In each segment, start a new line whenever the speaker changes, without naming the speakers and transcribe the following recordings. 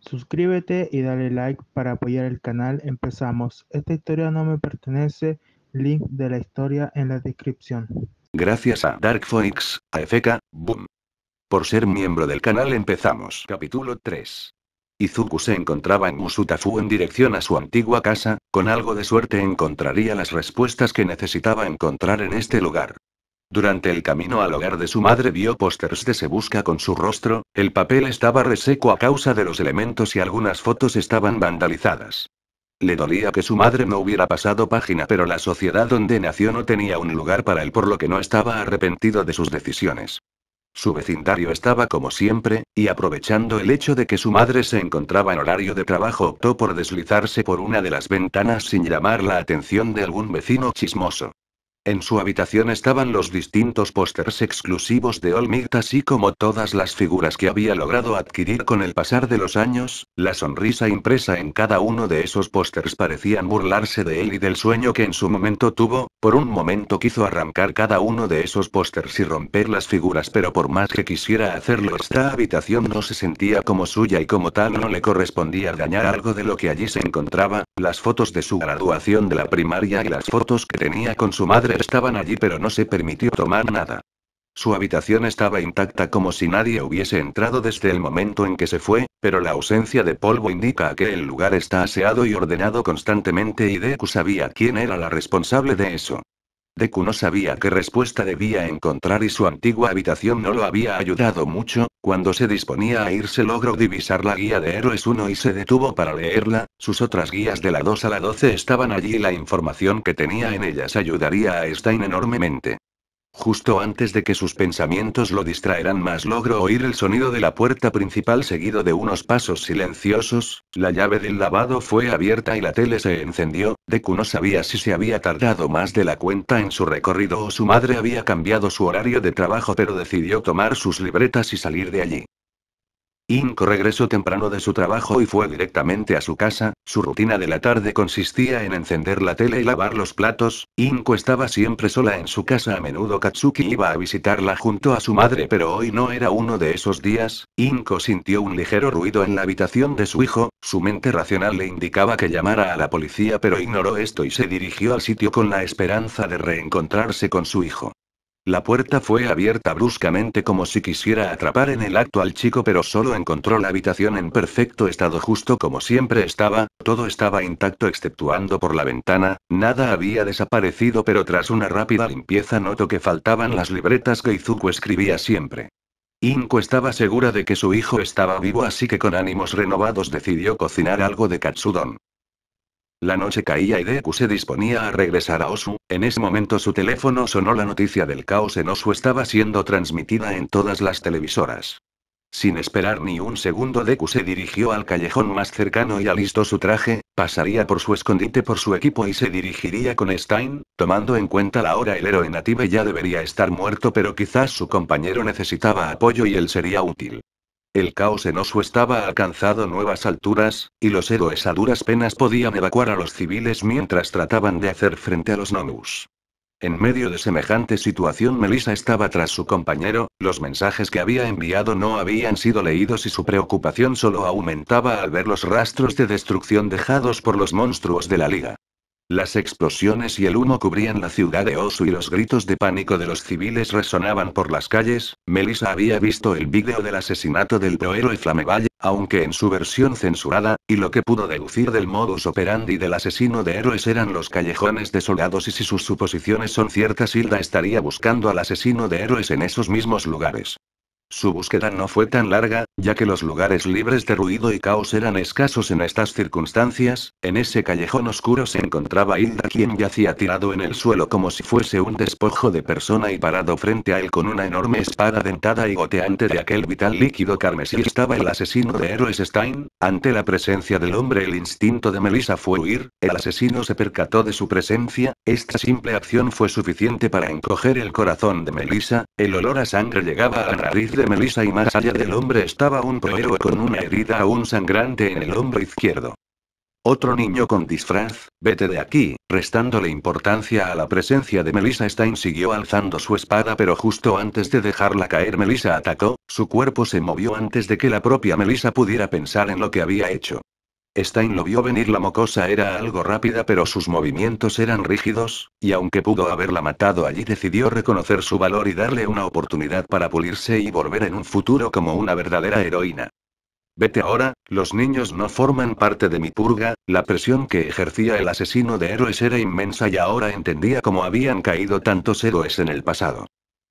Suscríbete y dale like para apoyar el canal. Empezamos. Esta historia no me pertenece. Link de la historia en la descripción. Gracias a Dark a AFK, Boom. Por ser miembro del canal empezamos. Capítulo 3. Izuku se encontraba en Musutafu en dirección a su antigua casa, con algo de suerte encontraría las respuestas que necesitaba encontrar en este lugar. Durante el camino al hogar de su madre vio pósters de Se Busca con su rostro, el papel estaba reseco a causa de los elementos y algunas fotos estaban vandalizadas. Le dolía que su madre no hubiera pasado página, pero la sociedad donde nació no tenía un lugar para él por lo que no estaba arrepentido de sus decisiones. Su vecindario estaba como siempre, y aprovechando el hecho de que su madre se encontraba en horario de trabajo optó por deslizarse por una de las ventanas sin llamar la atención de algún vecino chismoso. En su habitación estaban los distintos pósters exclusivos de Olmigt así como todas las figuras que había logrado adquirir con el pasar de los años, la sonrisa impresa en cada uno de esos pósters parecían burlarse de él y del sueño que en su momento tuvo, por un momento quiso arrancar cada uno de esos pósters y romper las figuras pero por más que quisiera hacerlo esta habitación no se sentía como suya y como tal no le correspondía dañar algo de lo que allí se encontraba, las fotos de su graduación de la primaria y las fotos que tenía con su madre estaban allí pero no se permitió tomar nada. Su habitación estaba intacta como si nadie hubiese entrado desde el momento en que se fue, pero la ausencia de polvo indica que el lugar está aseado y ordenado constantemente y Deku sabía quién era la responsable de eso. Deku no sabía qué respuesta debía encontrar y su antigua habitación no lo había ayudado mucho, cuando se disponía a irse logró divisar la guía de Héroes 1 y se detuvo para leerla, sus otras guías de la 2 a la 12 estaban allí y la información que tenía en ellas ayudaría a Stein enormemente. Justo antes de que sus pensamientos lo distraeran más logro oír el sonido de la puerta principal seguido de unos pasos silenciosos, la llave del lavado fue abierta y la tele se encendió, Deku no sabía si se había tardado más de la cuenta en su recorrido o su madre había cambiado su horario de trabajo pero decidió tomar sus libretas y salir de allí. Inko regresó temprano de su trabajo y fue directamente a su casa, su rutina de la tarde consistía en encender la tele y lavar los platos, Inko estaba siempre sola en su casa a menudo Katsuki iba a visitarla junto a su madre pero hoy no era uno de esos días, Inko sintió un ligero ruido en la habitación de su hijo, su mente racional le indicaba que llamara a la policía pero ignoró esto y se dirigió al sitio con la esperanza de reencontrarse con su hijo. La puerta fue abierta bruscamente como si quisiera atrapar en el acto al chico, pero solo encontró la habitación en perfecto estado justo como siempre estaba, todo estaba intacto exceptuando por la ventana, nada había desaparecido, pero tras una rápida limpieza notó que faltaban las libretas que Izuku escribía siempre. Inko estaba segura de que su hijo estaba vivo, así que con ánimos renovados decidió cocinar algo de katsudon. La noche caía y Deku se disponía a regresar a Osu, en ese momento su teléfono sonó la noticia del caos en Osu estaba siendo transmitida en todas las televisoras. Sin esperar ni un segundo Deku se dirigió al callejón más cercano y alistó su traje, pasaría por su escondite por su equipo y se dirigiría con Stein, tomando en cuenta la hora el héroe nativo ya debería estar muerto pero quizás su compañero necesitaba apoyo y él sería útil. El caos en enoso estaba alcanzado nuevas alturas, y los héroes a duras penas podían evacuar a los civiles mientras trataban de hacer frente a los nonus. En medio de semejante situación Melissa estaba tras su compañero, los mensajes que había enviado no habían sido leídos y su preocupación solo aumentaba al ver los rastros de destrucción dejados por los monstruos de la liga. Las explosiones y el humo cubrían la ciudad de Osu y los gritos de pánico de los civiles resonaban por las calles. Melissa había visto el vídeo del asesinato del prohéroe Flamevalle, aunque en su versión censurada, y lo que pudo deducir del modus operandi del asesino de héroes eran los callejones desolados y si sus suposiciones son ciertas Hilda estaría buscando al asesino de héroes en esos mismos lugares. Su búsqueda no fue tan larga, ya que los lugares libres de ruido y caos eran escasos en estas circunstancias, en ese callejón oscuro se encontraba Hilda quien yacía tirado en el suelo como si fuese un despojo de persona y parado frente a él con una enorme espada dentada y goteante de aquel vital líquido carmesí estaba el asesino de héroes Stein, ante la presencia del hombre el instinto de Melissa fue huir, el asesino se percató de su presencia, esta simple acción fue suficiente para encoger el corazón de Melissa, el olor a sangre llegaba a la nariz de Melissa y más allá del hombre estaba un prohéroe con una herida aún sangrante en el hombro izquierdo. Otro niño con disfraz, vete de aquí, restándole importancia a la presencia de Melissa Stein siguió alzando su espada pero justo antes de dejarla caer Melissa atacó, su cuerpo se movió antes de que la propia Melissa pudiera pensar en lo que había hecho. Stein lo vio venir la mocosa era algo rápida pero sus movimientos eran rígidos, y aunque pudo haberla matado allí decidió reconocer su valor y darle una oportunidad para pulirse y volver en un futuro como una verdadera heroína. Vete ahora, los niños no forman parte de mi purga, la presión que ejercía el asesino de héroes era inmensa y ahora entendía cómo habían caído tantos héroes en el pasado.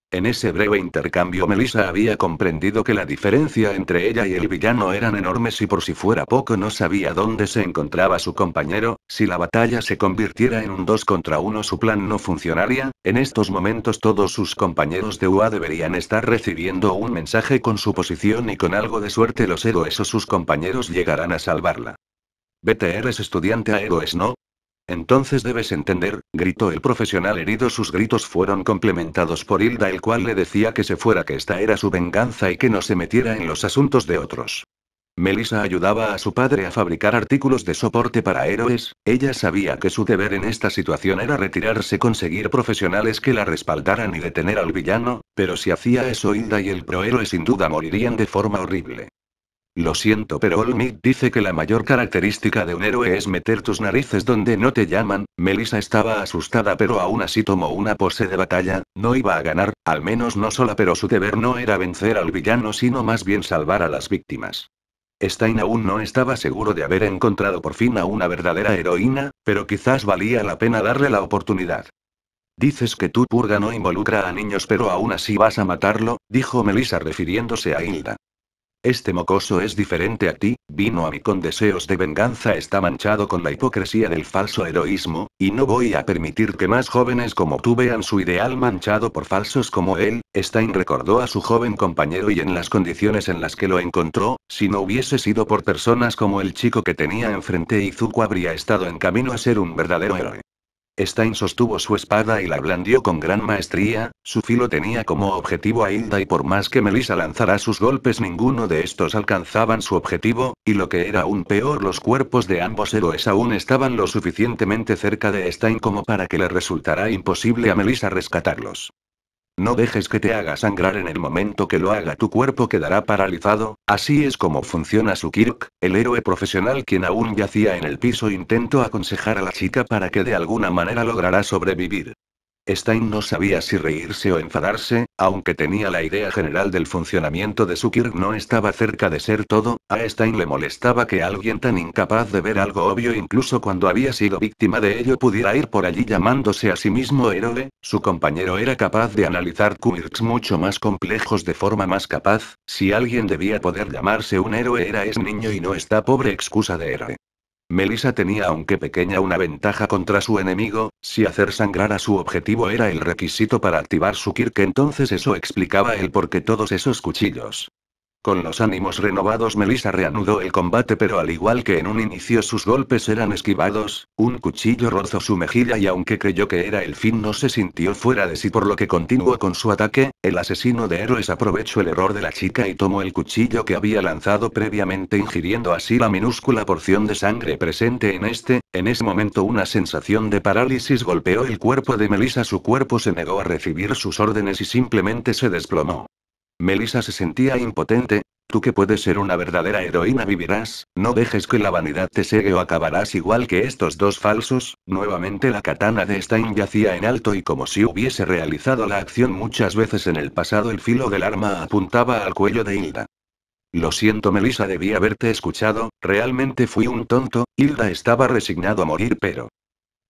En ese breve intercambio Melissa había comprendido que la diferencia entre ella y el villano eran enormes y por si fuera poco no sabía dónde se encontraba su compañero, si la batalla se convirtiera en un 2 contra uno su plan no funcionaría, en estos momentos todos sus compañeros de UA deberían estar recibiendo un mensaje con su posición y con algo de suerte los héroes o sus compañeros llegarán a salvarla. BTR es estudiante a héroes no, entonces debes entender, gritó el profesional herido. Sus gritos fueron complementados por Hilda, el cual le decía que se fuera, que esta era su venganza y que no se metiera en los asuntos de otros. Melissa ayudaba a su padre a fabricar artículos de soporte para héroes, ella sabía que su deber en esta situación era retirarse, conseguir profesionales que la respaldaran y detener al villano, pero si hacía eso Hilda y el prohéroe sin duda morirían de forma horrible. Lo siento, pero Olmick dice que la mayor característica de un héroe es meter tus narices donde no te llaman. Melissa estaba asustada, pero aún así tomó una pose de batalla. No iba a ganar, al menos no sola, pero su deber no era vencer al villano, sino más bien salvar a las víctimas. Stein aún no estaba seguro de haber encontrado por fin a una verdadera heroína, pero quizás valía la pena darle la oportunidad. Dices que tu purga no involucra a niños, pero aún así vas a matarlo, dijo Melissa refiriéndose a Hilda. Este mocoso es diferente a ti, vino a mí con deseos de venganza, está manchado con la hipocresía del falso heroísmo, y no voy a permitir que más jóvenes como tú vean su ideal manchado por falsos como él, Stein recordó a su joven compañero y en las condiciones en las que lo encontró, si no hubiese sido por personas como el chico que tenía enfrente Izuku habría estado en camino a ser un verdadero héroe. Stein sostuvo su espada y la blandió con gran maestría, su filo tenía como objetivo a Hilda y por más que Melissa lanzara sus golpes ninguno de estos alcanzaban su objetivo, y lo que era aún peor los cuerpos de ambos héroes aún estaban lo suficientemente cerca de Stein como para que le resultara imposible a Melissa rescatarlos. No dejes que te haga sangrar en el momento que lo haga tu cuerpo quedará paralizado, así es como funciona su Kirk, el héroe profesional quien aún yacía en el piso intentó aconsejar a la chica para que de alguna manera lograra sobrevivir. Stein no sabía si reírse o enfadarse, aunque tenía la idea general del funcionamiento de su Kirk no estaba cerca de ser todo, a Stein le molestaba que alguien tan incapaz de ver algo obvio incluso cuando había sido víctima de ello pudiera ir por allí llamándose a sí mismo héroe, su compañero era capaz de analizar Quirks mucho más complejos de forma más capaz, si alguien debía poder llamarse un héroe era ese niño y no esta pobre excusa de héroe. Melissa tenía aunque pequeña una ventaja contra su enemigo, si hacer sangrar a su objetivo era el requisito para activar su Kirk entonces eso explicaba el por qué todos esos cuchillos. Con los ánimos renovados Melissa reanudó el combate pero al igual que en un inicio sus golpes eran esquivados, un cuchillo rozó su mejilla y aunque creyó que era el fin no se sintió fuera de sí por lo que continuó con su ataque, el asesino de héroes aprovechó el error de la chica y tomó el cuchillo que había lanzado previamente ingiriendo así la minúscula porción de sangre presente en este, en ese momento una sensación de parálisis golpeó el cuerpo de Melissa su cuerpo se negó a recibir sus órdenes y simplemente se desplomó. Melissa se sentía impotente. Tú que puedes ser una verdadera heroína vivirás, no dejes que la vanidad te segue o acabarás igual que estos dos falsos. Nuevamente la katana de Stein yacía en alto y como si hubiese realizado la acción muchas veces en el pasado el filo del arma apuntaba al cuello de Hilda. Lo siento Melisa debí haberte escuchado, realmente fui un tonto, Hilda estaba resignado a morir pero...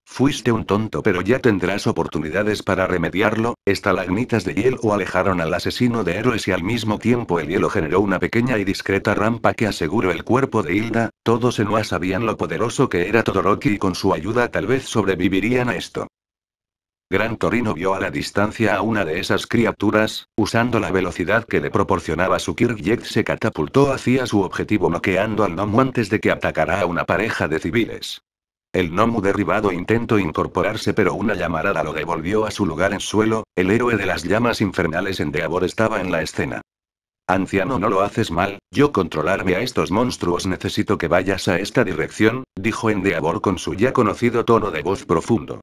Fuiste un tonto, pero ya tendrás oportunidades para remediarlo. Estalagmitas de hielo alejaron al asesino de héroes y al mismo tiempo el hielo generó una pequeña y discreta rampa que aseguró el cuerpo de Hilda. Todos en Ua sabían lo poderoso que era Todoroki y con su ayuda tal vez sobrevivirían a esto. Gran Torino vio a la distancia a una de esas criaturas, usando la velocidad que le proporcionaba su Kirk se catapultó hacia su objetivo bloqueando al gnomo antes de que atacara a una pareja de civiles. El Nomu derribado intentó incorporarse pero una llamarada lo devolvió a su lugar en suelo, el héroe de las llamas infernales en estaba en la escena. Anciano no lo haces mal, yo controlarme a estos monstruos necesito que vayas a esta dirección, dijo Endeavor con su ya conocido tono de voz profundo.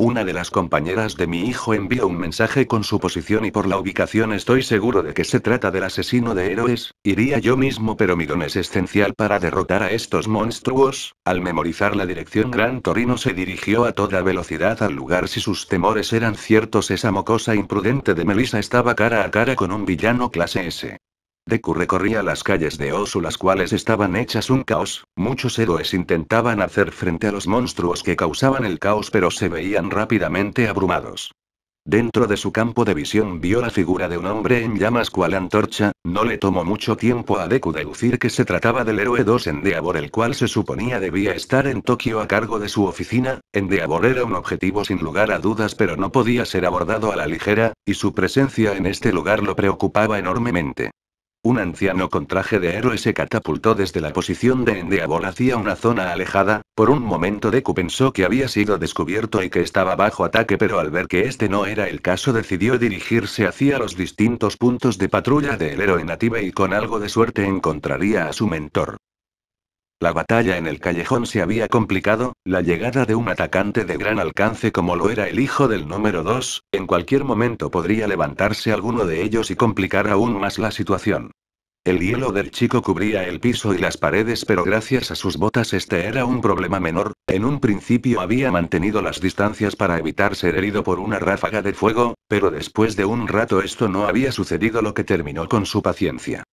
Una de las compañeras de mi hijo envió un mensaje con su posición y por la ubicación estoy seguro de que se trata del asesino de héroes, iría yo mismo pero mi don es esencial para derrotar a estos monstruos, al memorizar la dirección Gran Torino se dirigió a toda velocidad al lugar si sus temores eran ciertos esa mocosa imprudente de Melissa estaba cara a cara con un villano clase S. Deku recorría las calles de Osu las cuales estaban hechas un caos, muchos héroes intentaban hacer frente a los monstruos que causaban el caos pero se veían rápidamente abrumados. Dentro de su campo de visión vio la figura de un hombre en llamas cual antorcha, no le tomó mucho tiempo a Deku deducir que se trataba del héroe 2 Endeavor el cual se suponía debía estar en Tokio a cargo de su oficina, Endeavor era un objetivo sin lugar a dudas pero no podía ser abordado a la ligera, y su presencia en este lugar lo preocupaba enormemente. Un anciano con traje de héroe se catapultó desde la posición de Endeavor hacia una zona alejada, por un momento Deku pensó que había sido descubierto y que estaba bajo ataque pero al ver que este no era el caso decidió dirigirse hacia los distintos puntos de patrulla del héroe nativa y con algo de suerte encontraría a su mentor. La batalla en el callejón se había complicado, la llegada de un atacante de gran alcance como lo era el hijo del número 2, en cualquier momento podría levantarse alguno de ellos y complicar aún más la situación. El hielo del chico cubría el piso y las paredes, pero gracias a sus botas este era un problema menor. En un principio había mantenido las distancias para evitar ser herido por una ráfaga de fuego, pero después de un rato esto no había sucedido lo que terminó con su paciencia.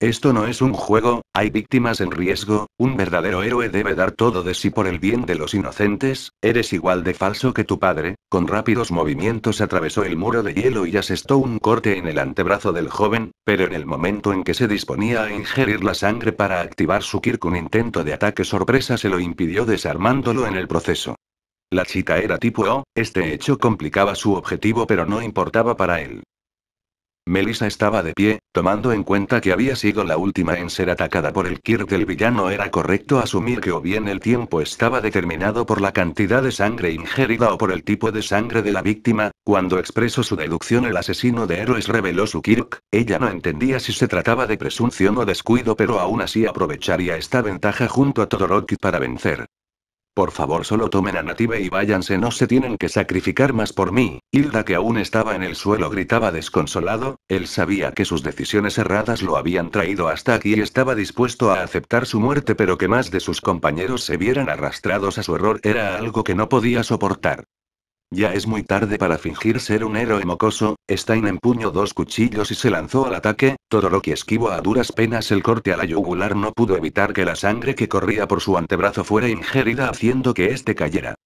Esto no es un juego, hay víctimas en riesgo, un verdadero héroe debe dar todo de sí por el bien de los inocentes, eres igual de falso que tu padre, con rápidos movimientos atravesó el muro de hielo y asestó un corte en el antebrazo del joven, pero en el momento en que se disponía a ingerir la sangre para activar su Kirk un intento de ataque sorpresa se lo impidió desarmándolo en el proceso. La chica era tipo O, este hecho complicaba su objetivo pero no importaba para él. Melissa estaba de pie, tomando en cuenta que había sido la última en ser atacada por el Kirk del villano era correcto asumir que o bien el tiempo estaba determinado por la cantidad de sangre ingerida o por el tipo de sangre de la víctima, cuando expresó su deducción el asesino de héroes reveló su Kirk, ella no entendía si se trataba de presunción o descuido pero aún así aprovecharía esta ventaja junto a Todoroki para vencer. Por favor, solo tomen a Native y váyanse, no se tienen que sacrificar más por mí. Hilda, que aún estaba en el suelo, gritaba desconsolado. Él sabía que sus decisiones erradas lo habían traído hasta aquí y estaba dispuesto a aceptar su muerte, pero que más de sus compañeros se vieran arrastrados a su error era algo que no podía soportar. Ya es muy tarde para fingir ser un héroe mocoso, Stein empuñó dos cuchillos y se lanzó al ataque, Todo lo que esquivó a duras penas el corte a la yugular no pudo evitar que la sangre que corría por su antebrazo fuera ingerida haciendo que éste cayera.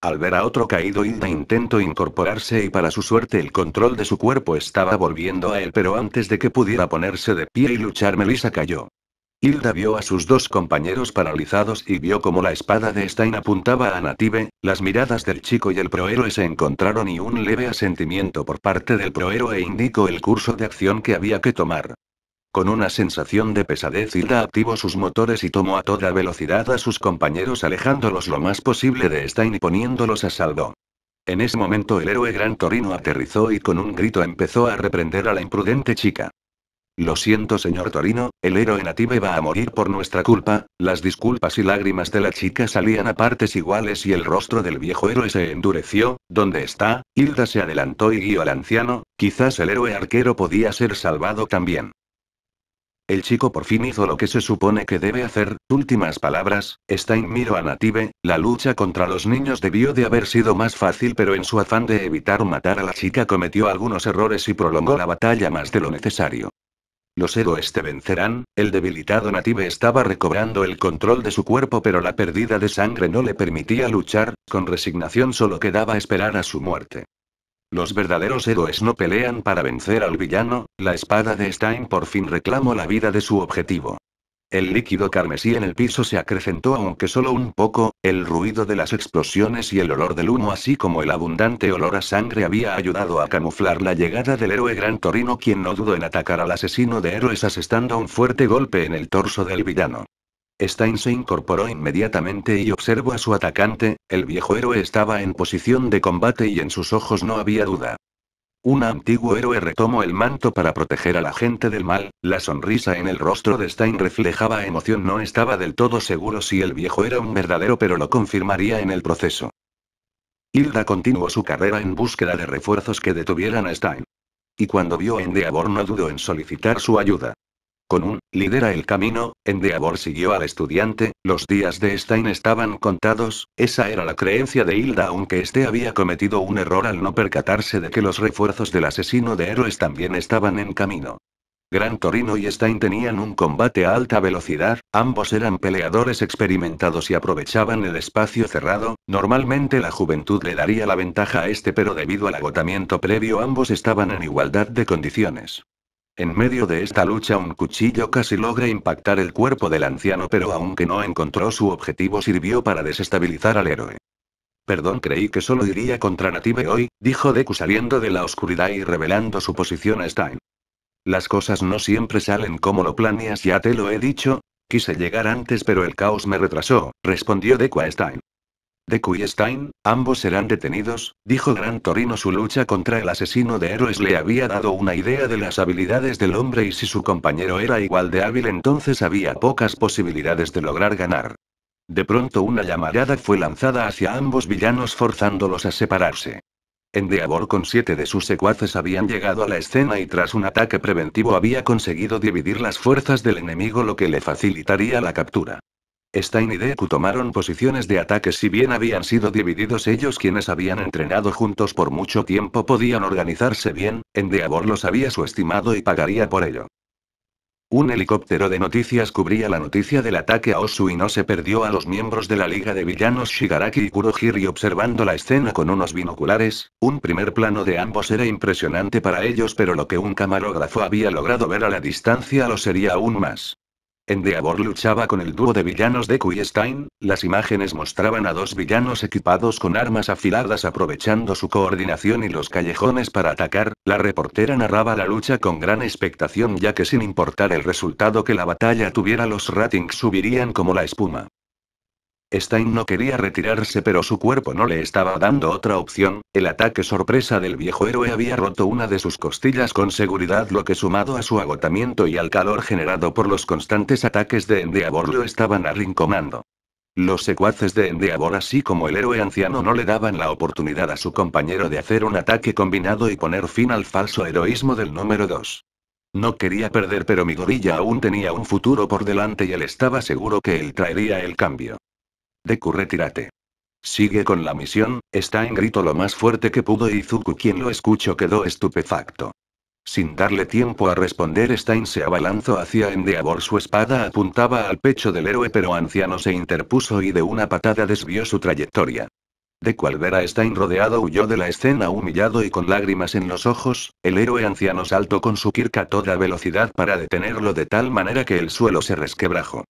Al ver a otro caído Hilda intentó incorporarse y para su suerte el control de su cuerpo estaba volviendo a él pero antes de que pudiera ponerse de pie y luchar Melissa cayó. Hilda vio a sus dos compañeros paralizados y vio como la espada de Stein apuntaba a Native, las miradas del chico y el prohéroe se encontraron y un leve asentimiento por parte del prohéroe indicó el curso de acción que había que tomar. Con una sensación de pesadez Hilda activó sus motores y tomó a toda velocidad a sus compañeros alejándolos lo más posible de Stein y poniéndolos a salvo. En ese momento el héroe Gran Torino aterrizó y con un grito empezó a reprender a la imprudente chica. Lo siento, señor Torino, el héroe native va a morir por nuestra culpa. Las disculpas y lágrimas de la chica salían a partes iguales y el rostro del viejo héroe se endureció. ¿Dónde está? Hilda se adelantó y guió al anciano. Quizás el héroe arquero podía ser salvado también. El chico por fin hizo lo que se supone que debe hacer. Últimas palabras, Stein miró a Native, la lucha contra los niños debió de haber sido más fácil pero en su afán de evitar matar a la chica cometió algunos errores y prolongó la batalla más de lo necesario. Los héroes te vencerán. El debilitado Native estaba recobrando el control de su cuerpo, pero la pérdida de sangre no le permitía luchar, con resignación solo quedaba esperar a su muerte. Los verdaderos héroes no pelean para vencer al villano, la espada de Stein por fin reclamó la vida de su objetivo. El líquido carmesí en el piso se acrecentó aunque solo un poco, el ruido de las explosiones y el olor del humo así como el abundante olor a sangre había ayudado a camuflar la llegada del héroe Gran Torino quien no dudó en atacar al asesino de héroes asestando un fuerte golpe en el torso del villano. Stein se incorporó inmediatamente y observó a su atacante, el viejo héroe estaba en posición de combate y en sus ojos no había duda. Un antiguo héroe retomó el manto para proteger a la gente del mal, la sonrisa en el rostro de Stein reflejaba emoción. No estaba del todo seguro si el viejo era un verdadero, pero lo confirmaría en el proceso. Hilda continuó su carrera en búsqueda de refuerzos que detuvieran a Stein. Y cuando vio en no dudó en solicitar su ayuda. Con un lidera el camino, Endeavor siguió al estudiante, los días de Stein estaban contados, esa era la creencia de Hilda aunque este había cometido un error al no percatarse de que los refuerzos del asesino de héroes también estaban en camino. Gran Torino y Stein tenían un combate a alta velocidad, ambos eran peleadores experimentados y aprovechaban el espacio cerrado, normalmente la juventud le daría la ventaja a este pero debido al agotamiento previo ambos estaban en igualdad de condiciones. En medio de esta lucha un cuchillo casi logra impactar el cuerpo del anciano pero aunque no encontró su objetivo sirvió para desestabilizar al héroe. Perdón, creí que solo iría contra Native hoy, dijo Deku saliendo de la oscuridad y revelando su posición a Stein. Las cosas no siempre salen como lo planeas, ya te lo he dicho. Quise llegar antes pero el caos me retrasó, respondió Deku a Stein. De y Stein, ambos serán detenidos, dijo Gran Torino. Su lucha contra el asesino de héroes le había dado una idea de las habilidades del hombre y si su compañero era igual de hábil entonces había pocas posibilidades de lograr ganar. De pronto una llamarada fue lanzada hacia ambos villanos forzándolos a separarse. Endeavor con siete de sus secuaces habían llegado a la escena y tras un ataque preventivo había conseguido dividir las fuerzas del enemigo lo que le facilitaría la captura. Stein y Deku tomaron posiciones de ataque si bien habían sido divididos ellos quienes habían entrenado juntos por mucho tiempo podían organizarse bien, Endeavor lo sabía su estimado y pagaría por ello. Un helicóptero de noticias cubría la noticia del ataque a Osu y no se perdió a los miembros de la Liga de Villanos Shigaraki y Kurohiri observando la escena con unos binoculares, un primer plano de ambos era impresionante para ellos pero lo que un camarógrafo había logrado ver a la distancia lo sería aún más abor luchaba con el dúo de villanos de Stein, las imágenes mostraban a dos villanos equipados con armas afiladas aprovechando su coordinación y los callejones para atacar, la reportera narraba la lucha con gran expectación ya que sin importar el resultado que la batalla tuviera los ratings subirían como la espuma. Stein no quería retirarse pero su cuerpo no le estaba dando otra opción, el ataque sorpresa del viejo héroe había roto una de sus costillas con seguridad lo que sumado a su agotamiento y al calor generado por los constantes ataques de Endeavor lo estaban arrinconando. Los secuaces de Endeavor así como el héroe anciano no le daban la oportunidad a su compañero de hacer un ataque combinado y poner fin al falso heroísmo del número 2. No quería perder pero mi gorilla aún tenía un futuro por delante y él estaba seguro que él traería el cambio. Deku retírate. Sigue con la misión, está en grito lo más fuerte que pudo y Zuku quien lo escuchó quedó estupefacto. Sin darle tiempo a responder, Stein se abalanzó hacia Endeavor. Su espada apuntaba al pecho del héroe, pero Anciano se interpuso y de una patada desvió su trayectoria. De cual ver a Stein rodeado huyó de la escena humillado y con lágrimas en los ojos, el héroe anciano saltó con su kirka a toda velocidad para detenerlo de tal manera que el suelo se resquebrajó.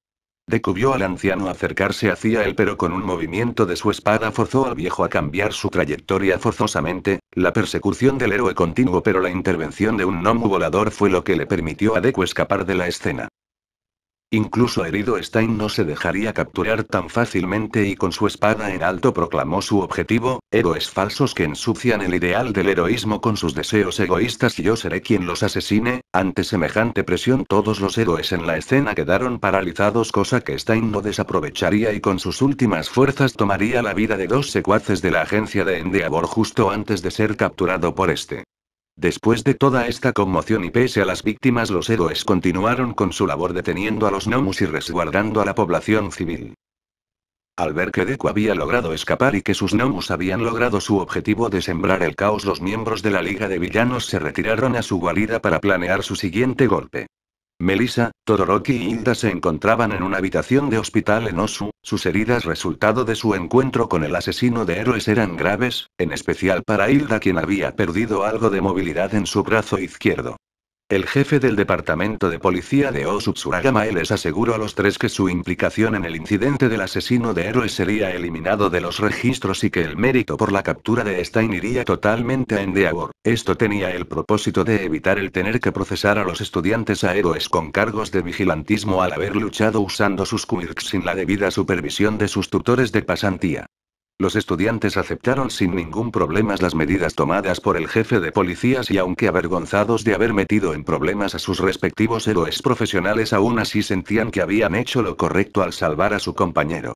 Decubió al anciano acercarse hacia él, pero con un movimiento de su espada forzó al viejo a cambiar su trayectoria forzosamente. La persecución del héroe continuó, pero la intervención de un gnomo volador fue lo que le permitió a Deku escapar de la escena. Incluso herido Stein no se dejaría capturar tan fácilmente y con su espada en alto proclamó su objetivo, héroes falsos que ensucian el ideal del heroísmo con sus deseos egoístas y yo seré quien los asesine, ante semejante presión todos los héroes en la escena quedaron paralizados cosa que Stein no desaprovecharía y con sus últimas fuerzas tomaría la vida de dos secuaces de la agencia de Endeavor justo antes de ser capturado por este. Después de toda esta conmoción y pese a las víctimas, los héroes continuaron con su labor deteniendo a los gnomus y resguardando a la población civil. Al ver que Deku había logrado escapar y que sus gnomus habían logrado su objetivo de sembrar el caos, los miembros de la Liga de Villanos se retiraron a su guarida para planear su siguiente golpe. Melissa, Todoroki y Hilda se encontraban en una habitación de hospital en Osu, sus heridas resultado de su encuentro con el asesino de héroes eran graves, en especial para Hilda quien había perdido algo de movilidad en su brazo izquierdo. El jefe del departamento de policía de Osutsuragama les aseguró a los tres que su implicación en el incidente del asesino de héroes sería eliminado de los registros y que el mérito por la captura de Stein iría totalmente a Endeavor. Esto tenía el propósito de evitar el tener que procesar a los estudiantes a héroes con cargos de vigilantismo al haber luchado usando sus quirks sin la debida supervisión de sus tutores de pasantía. Los estudiantes aceptaron sin ningún problema las medidas tomadas por el jefe de policías y aunque avergonzados de haber metido en problemas a sus respectivos héroes profesionales aún así sentían que habían hecho lo correcto al salvar a su compañero.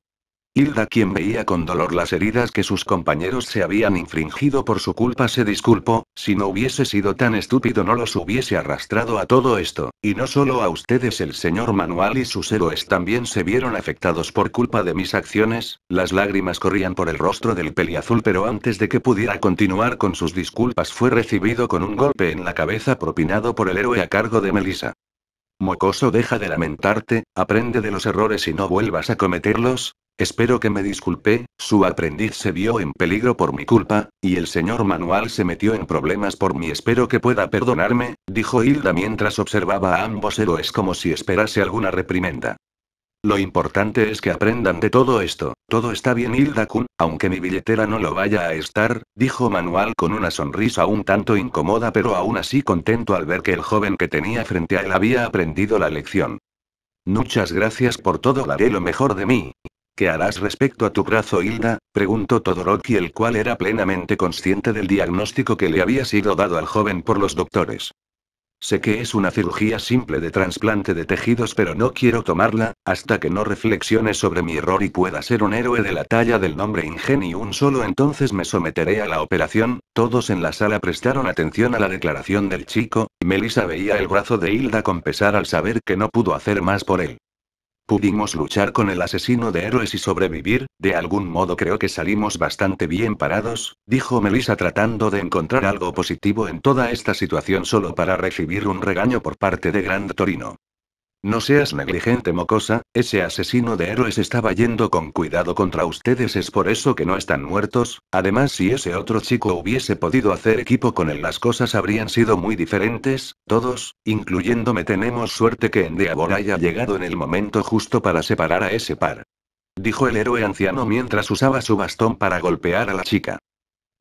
Hilda, quien veía con dolor las heridas que sus compañeros se habían infringido por su culpa, se disculpó, si no hubiese sido tan estúpido no los hubiese arrastrado a todo esto, y no solo a ustedes el señor Manuel y sus héroes también se vieron afectados por culpa de mis acciones, las lágrimas corrían por el rostro del peliazul pero antes de que pudiera continuar con sus disculpas fue recibido con un golpe en la cabeza propinado por el héroe a cargo de Melissa. Mocoso deja de lamentarte, aprende de los errores y no vuelvas a cometerlos, Espero que me disculpe, su aprendiz se vio en peligro por mi culpa, y el señor Manuel se metió en problemas por mí. Espero que pueda perdonarme, dijo Hilda mientras observaba a ambos héroes como si esperase alguna reprimenda. Lo importante es que aprendan de todo esto. Todo está bien, Hilda Kun, aunque mi billetera no lo vaya a estar, dijo Manuel con una sonrisa un tanto incómoda, pero aún así contento al ver que el joven que tenía frente a él había aprendido la lección. Muchas gracias por todo, daré lo mejor de mí, ¿Qué harás respecto a tu brazo, Hilda? preguntó Todoroki, el cual era plenamente consciente del diagnóstico que le había sido dado al joven por los doctores. Sé que es una cirugía simple de trasplante de tejidos, pero no quiero tomarla, hasta que no reflexione sobre mi error y pueda ser un héroe de la talla del nombre Ingenio. un solo, entonces me someteré a la operación. Todos en la sala prestaron atención a la declaración del chico. Melissa veía el brazo de Hilda con pesar al saber que no pudo hacer más por él. Pudimos luchar con el asesino de héroes y sobrevivir, de algún modo creo que salimos bastante bien parados, dijo Melissa tratando de encontrar algo positivo en toda esta situación solo para recibir un regaño por parte de Grand Torino. No seas negligente, mocosa, ese asesino de héroes estaba yendo con cuidado contra ustedes, es por eso que no están muertos. Además, si ese otro chico hubiese podido hacer equipo con él, las cosas habrían sido muy diferentes. Todos, incluyéndome, tenemos suerte que Endeavor haya llegado en el momento justo para separar a ese par. Dijo el héroe anciano mientras usaba su bastón para golpear a la chica.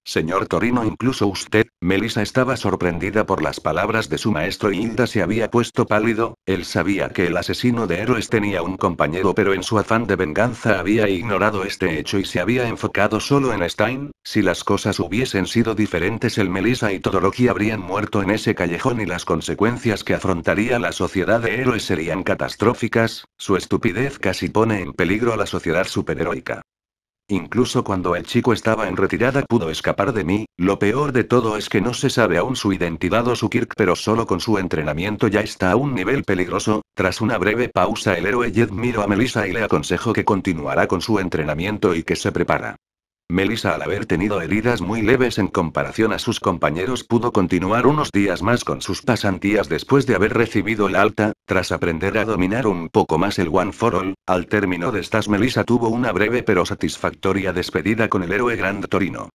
Señor Torino, incluso usted, Melissa estaba sorprendida por las palabras de su maestro y Hilda se había puesto pálido, él sabía que el asesino de héroes tenía un compañero pero en su afán de venganza había ignorado este hecho y se había enfocado solo en Stein, si las cosas hubiesen sido diferentes el Melissa y Todoroki habrían muerto en ese callejón y las consecuencias que afrontaría la sociedad de héroes serían catastróficas, su estupidez casi pone en peligro a la sociedad superheroica. Incluso cuando el chico estaba en retirada pudo escapar de mí, lo peor de todo es que no se sabe aún su identidad o su Kirk pero solo con su entrenamiento ya está a un nivel peligroso, tras una breve pausa el héroe Jed miró a Melissa y le aconsejo que continuará con su entrenamiento y que se prepara. Melissa al haber tenido heridas muy leves en comparación a sus compañeros pudo continuar unos días más con sus pasantías después de haber recibido el alta, tras aprender a dominar un poco más el One for All, al término de estas Melissa tuvo una breve pero satisfactoria despedida con el héroe Grand Torino.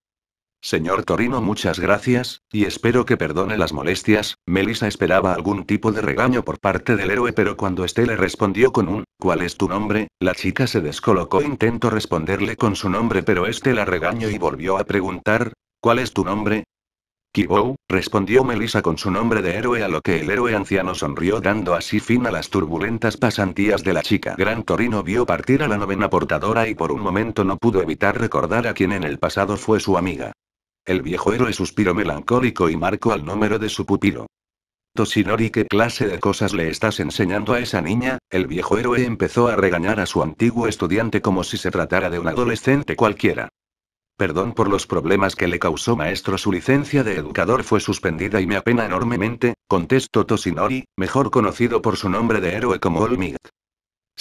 Señor Torino, muchas gracias, y espero que perdone las molestias. Melissa esperaba algún tipo de regaño por parte del héroe, pero cuando este le respondió con un ¿Cuál es tu nombre? la chica se descolocó. E intentó responderle con su nombre, pero este la regañó y volvió a preguntar ¿Cuál es tu nombre? Kibou, respondió Melissa con su nombre de héroe a lo que el héroe anciano sonrió dando así fin a las turbulentas pasantías de la chica. Gran Torino vio partir a la novena portadora y por un momento no pudo evitar recordar a quien en el pasado fue su amiga. El viejo héroe suspiró melancólico y marcó al número de su pupilo. Toshinori, ¿qué clase de cosas le estás enseñando a esa niña? El viejo héroe empezó a regañar a su antiguo estudiante como si se tratara de un adolescente cualquiera. Perdón por los problemas que le causó maestro, su licencia de educador fue suspendida y me apena enormemente, contestó Toshinori, mejor conocido por su nombre de héroe como Olmigat.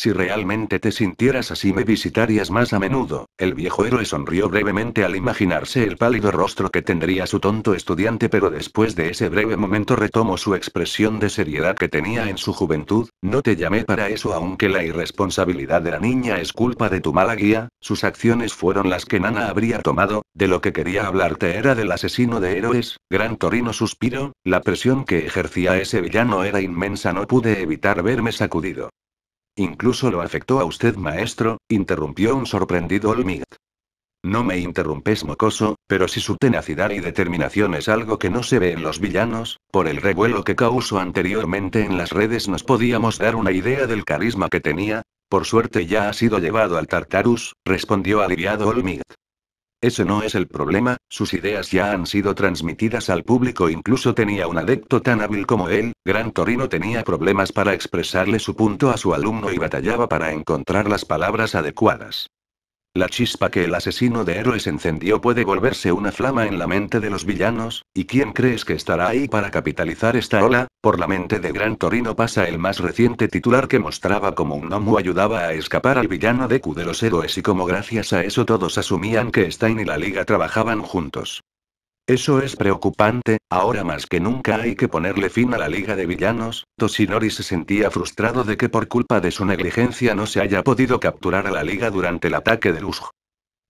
Si realmente te sintieras así me visitarías más a menudo. El viejo héroe sonrió brevemente al imaginarse el pálido rostro que tendría su tonto estudiante, pero después de ese breve momento retomó su expresión de seriedad que tenía en su juventud. No te llamé para eso, aunque la irresponsabilidad de la niña es culpa de tu mala guía, sus acciones fueron las que Nana habría tomado. De lo que quería hablarte era del asesino de héroes, gran torino suspiro, la presión que ejercía ese villano era inmensa, no pude evitar verme sacudido. Incluso lo afectó a usted, maestro, interrumpió un sorprendido Olmit. No me interrumpes, mocoso, pero si su tenacidad y determinación es algo que no se ve en los villanos, por el revuelo que causó anteriormente en las redes nos podíamos dar una idea del carisma que tenía. Por suerte ya ha sido llevado al Tartarus, respondió aliviado Olmit. Ese no es el problema, sus ideas ya han sido transmitidas al público. Incluso tenía un adepto tan hábil como él, Gran Torino tenía problemas para expresarle su punto a su alumno y batallaba para encontrar las palabras adecuadas. La chispa que el asesino de héroes encendió puede volverse una flama en la mente de los villanos, ¿y quién crees que estará ahí para capitalizar esta ola? Por la mente de Gran Torino pasa el más reciente titular que mostraba cómo un Nomu ayudaba a escapar al villano Deku de los héroes y cómo gracias a eso todos asumían que Stein y la Liga trabajaban juntos. Eso es preocupante, ahora más que nunca hay que ponerle fin a la Liga de Villanos. Toshinori se sentía frustrado de que por culpa de su negligencia no se haya podido capturar a la Liga durante el ataque de Lush.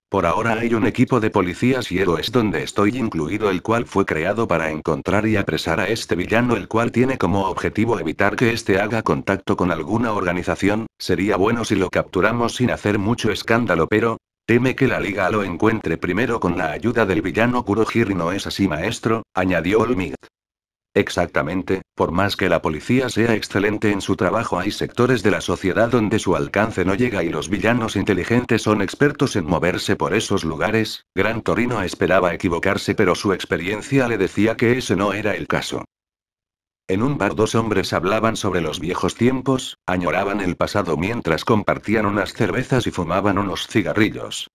Por ahora hay un equipo de policías y es donde estoy incluido el cual fue creado para encontrar y apresar a este villano el cual tiene como objetivo evitar que este haga contacto con alguna organización, sería bueno si lo capturamos sin hacer mucho escándalo pero, Teme que la liga lo encuentre primero con la ayuda del villano Kurohiri no es así maestro, añadió Olmigt. Exactamente, por más que la policía sea excelente en su trabajo hay sectores de la sociedad donde su alcance no llega y los villanos inteligentes son expertos en moverse por esos lugares, Gran Torino esperaba equivocarse pero su experiencia le decía que ese no era el caso. En un bar dos hombres hablaban sobre los viejos tiempos, añoraban el pasado mientras compartían unas cervezas y fumaban unos cigarrillos.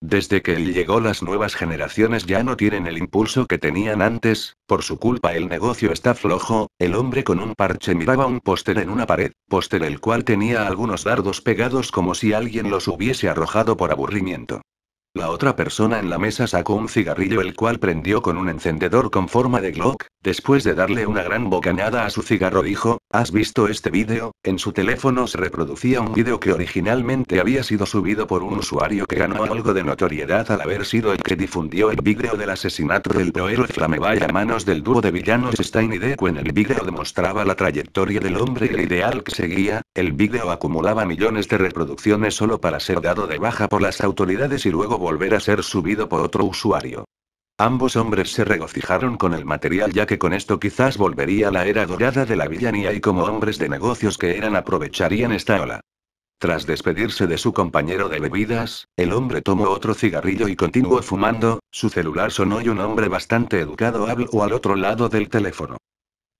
Desde que él llegó las nuevas generaciones ya no tienen el impulso que tenían antes, por su culpa el negocio está flojo, el hombre con un parche miraba un póster en una pared, póster el cual tenía algunos dardos pegados como si alguien los hubiese arrojado por aburrimiento. La otra persona en la mesa sacó un cigarrillo el cual prendió con un encendedor con forma de Glock, después de darle una gran bocanada a su cigarro dijo, ¿has visto este vídeo? En su teléfono se reproducía un vídeo que originalmente había sido subido por un usuario que ganó algo de notoriedad al haber sido el que difundió el vídeo del asesinato del proero Bay a manos del dúo de villanos Stein y Deku en el vídeo demostraba la trayectoria del hombre y el ideal que seguía, el vídeo acumulaba millones de reproducciones solo para ser dado de baja por las autoridades y luego volver a ser subido por otro usuario. Ambos hombres se regocijaron con el material ya que con esto quizás volvería la era dorada de la villanía y como hombres de negocios que eran aprovecharían esta ola. Tras despedirse de su compañero de bebidas, el hombre tomó otro cigarrillo y continuó fumando, su celular sonó y un hombre bastante educado habló al otro lado del teléfono.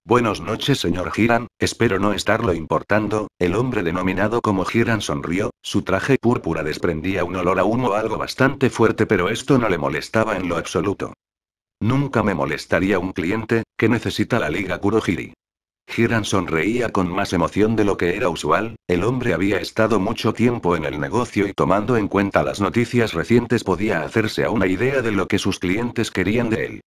Buenas noches, señor Giran, espero no estarlo importando. El hombre denominado como Giran sonrió, su traje púrpura desprendía un olor a humo algo bastante fuerte, pero esto no le molestaba en lo absoluto. Nunca me molestaría un cliente que necesita la Liga Kurohiri. Giran sonreía con más emoción de lo que era usual, el hombre había estado mucho tiempo en el negocio y tomando en cuenta las noticias recientes podía hacerse a una idea de lo que sus clientes querían de él.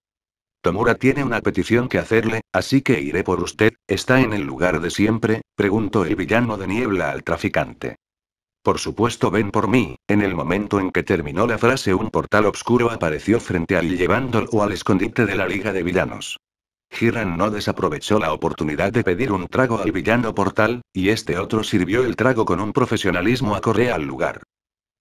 Tomura tiene una petición que hacerle, así que iré por usted, ¿está en el lugar de siempre? preguntó el villano de niebla al traficante. Por supuesto, ven por mí. En el momento en que terminó la frase, un portal oscuro apareció frente a él llevándolo al escondite de la Liga de Villanos. Hiran no desaprovechó la oportunidad de pedir un trago al villano portal, y este otro sirvió el trago con un profesionalismo acorde al lugar.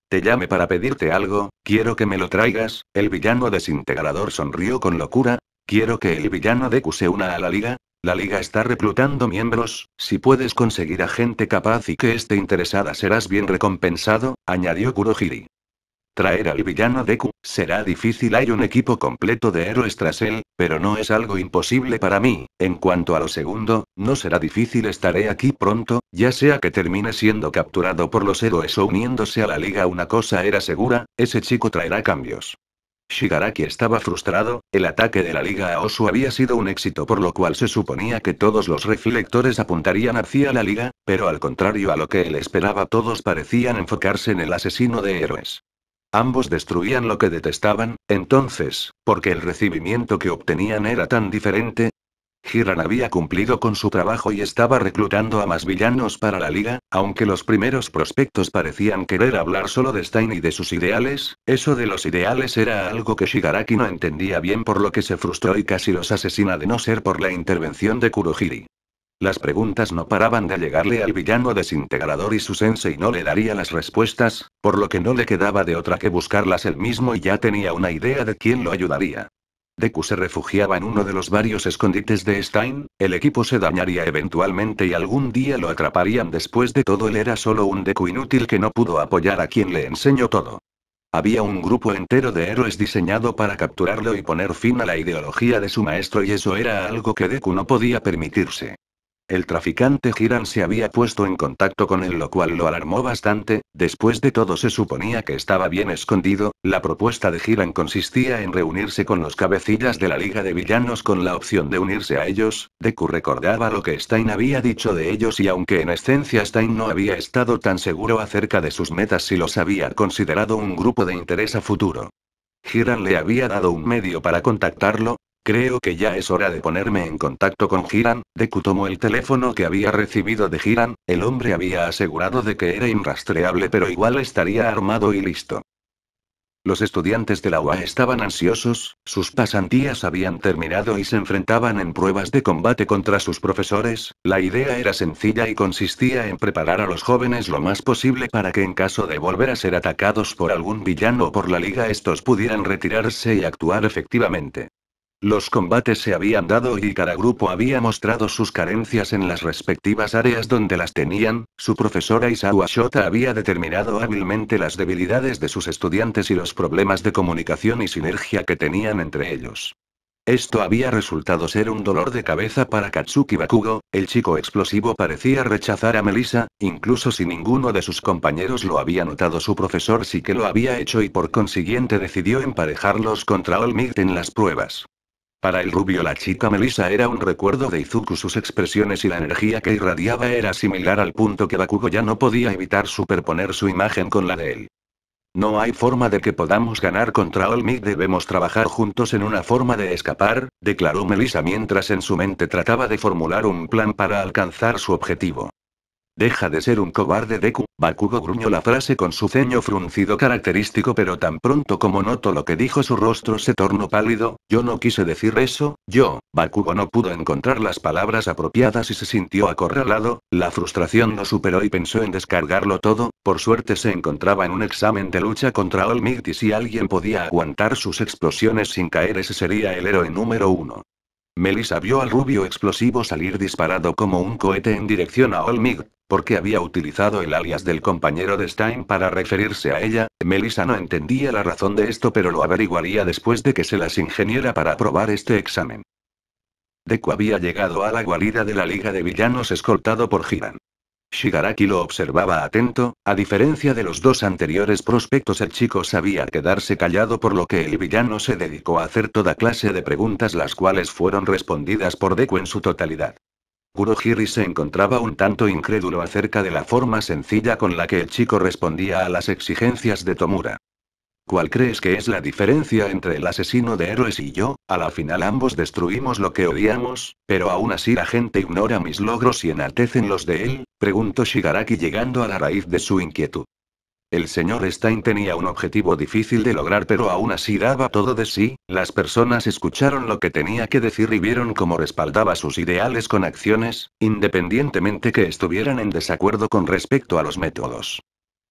Te llame para pedirte algo, quiero que me lo traigas, el villano desintegrador sonrió con locura, Quiero que el villano Deku se una a la liga. La liga está reclutando miembros, si puedes conseguir a gente capaz y que esté interesada serás bien recompensado, añadió Kurohiri. Traer al villano Deku, será difícil hay un equipo completo de héroes tras él, pero no es algo imposible para mí, en cuanto a lo segundo, no será difícil estaré aquí pronto, ya sea que termine siendo capturado por los héroes o uniéndose a la liga una cosa era segura, ese chico traerá cambios. Shigaraki estaba frustrado, el ataque de la Liga a Osu había sido un éxito por lo cual se suponía que todos los reflectores apuntarían hacia la Liga, pero al contrario a lo que él esperaba todos parecían enfocarse en el asesino de héroes. Ambos destruían lo que detestaban, entonces, porque el recibimiento que obtenían era tan diferente, Hiran había cumplido con su trabajo y estaba reclutando a más villanos para la liga, aunque los primeros prospectos parecían querer hablar solo de Stein y de sus ideales, eso de los ideales era algo que Shigaraki no entendía bien por lo que se frustró y casi los asesina de no ser por la intervención de Kurohiri. Las preguntas no paraban de llegarle al villano desintegrador y su sensei no le daría las respuestas, por lo que no le quedaba de otra que buscarlas él mismo y ya tenía una idea de quién lo ayudaría. Deku se refugiaba en uno de los varios escondites de Stein, el equipo se dañaría eventualmente y algún día lo atraparían después de todo él era solo un Deku inútil que no pudo apoyar a quien le enseñó todo. Había un grupo entero de héroes diseñado para capturarlo y poner fin a la ideología de su maestro y eso era algo que Deku no podía permitirse. El traficante Giran se había puesto en contacto con él, lo cual lo alarmó bastante. Después de todo, se suponía que estaba bien escondido. La propuesta de Giran consistía en reunirse con los cabecillas de la Liga de Villanos con la opción de unirse a ellos. Deku recordaba lo que Stein había dicho de ellos, y aunque en esencia Stein no había estado tan seguro acerca de sus metas, si los había considerado un grupo de interés a futuro. Giran le había dado un medio para contactarlo, Creo que ya es hora de ponerme en contacto con Giran. Deku tomó el teléfono que había recibido de Giran, el hombre había asegurado de que era inrastreable pero igual estaría armado y listo. Los estudiantes de la UA estaban ansiosos, sus pasantías habían terminado y se enfrentaban en pruebas de combate contra sus profesores, la idea era sencilla y consistía en preparar a los jóvenes lo más posible para que en caso de volver a ser atacados por algún villano o por la liga estos pudieran retirarse y actuar efectivamente. Los combates se habían dado y cada grupo había mostrado sus carencias en las respectivas áreas donde las tenían, su profesora Isawa Shota había determinado hábilmente las debilidades de sus estudiantes y los problemas de comunicación y sinergia que tenían entre ellos. Esto había resultado ser un dolor de cabeza para Katsuki Bakugo, el chico explosivo parecía rechazar a Melissa, incluso si ninguno de sus compañeros lo había notado su profesor sí que lo había hecho y por consiguiente decidió emparejarlos contra All en las pruebas. Para el rubio la chica Melissa era un recuerdo de Izuku. Sus expresiones y la energía que irradiaba era similar al punto que Bakugo ya no podía evitar superponer su imagen con la de él. No hay forma de que podamos ganar contra All Debemos trabajar juntos en una forma de escapar, declaró Melissa mientras en su mente trataba de formular un plan para alcanzar su objetivo. Deja de ser un cobarde Deku, Bakugo gruñó la frase con su ceño fruncido característico pero tan pronto como notó lo que dijo su rostro se tornó pálido, yo no quise decir eso, yo, Bakugo no pudo encontrar las palabras apropiadas y se sintió acorralado, la frustración lo superó y pensó en descargarlo todo, por suerte se encontraba en un examen de lucha contra All Might y si alguien podía aguantar sus explosiones sin caer ese sería el héroe número uno. Melissa vio al rubio explosivo salir disparado como un cohete en dirección a Olmig, porque había utilizado el alias del compañero de Stein para referirse a ella, Melissa no entendía la razón de esto pero lo averiguaría después de que se las ingeniera para aprobar este examen. Deku había llegado a la guarida de la Liga de Villanos escoltado por Hiran. Shigaraki lo observaba atento, a diferencia de los dos anteriores prospectos el chico sabía quedarse callado por lo que el villano se dedicó a hacer toda clase de preguntas las cuales fueron respondidas por Deku en su totalidad. Kurohiri se encontraba un tanto incrédulo acerca de la forma sencilla con la que el chico respondía a las exigencias de Tomura. ¿Cuál crees que es la diferencia entre el asesino de héroes y yo? A la final ambos destruimos lo que odiamos, pero aún así la gente ignora mis logros y enaltecen los de él, preguntó Shigaraki llegando a la raíz de su inquietud. El señor Stein tenía un objetivo difícil de lograr, pero aún así daba todo de sí. Las personas escucharon lo que tenía que decir y vieron cómo respaldaba sus ideales con acciones, independientemente que estuvieran en desacuerdo con respecto a los métodos.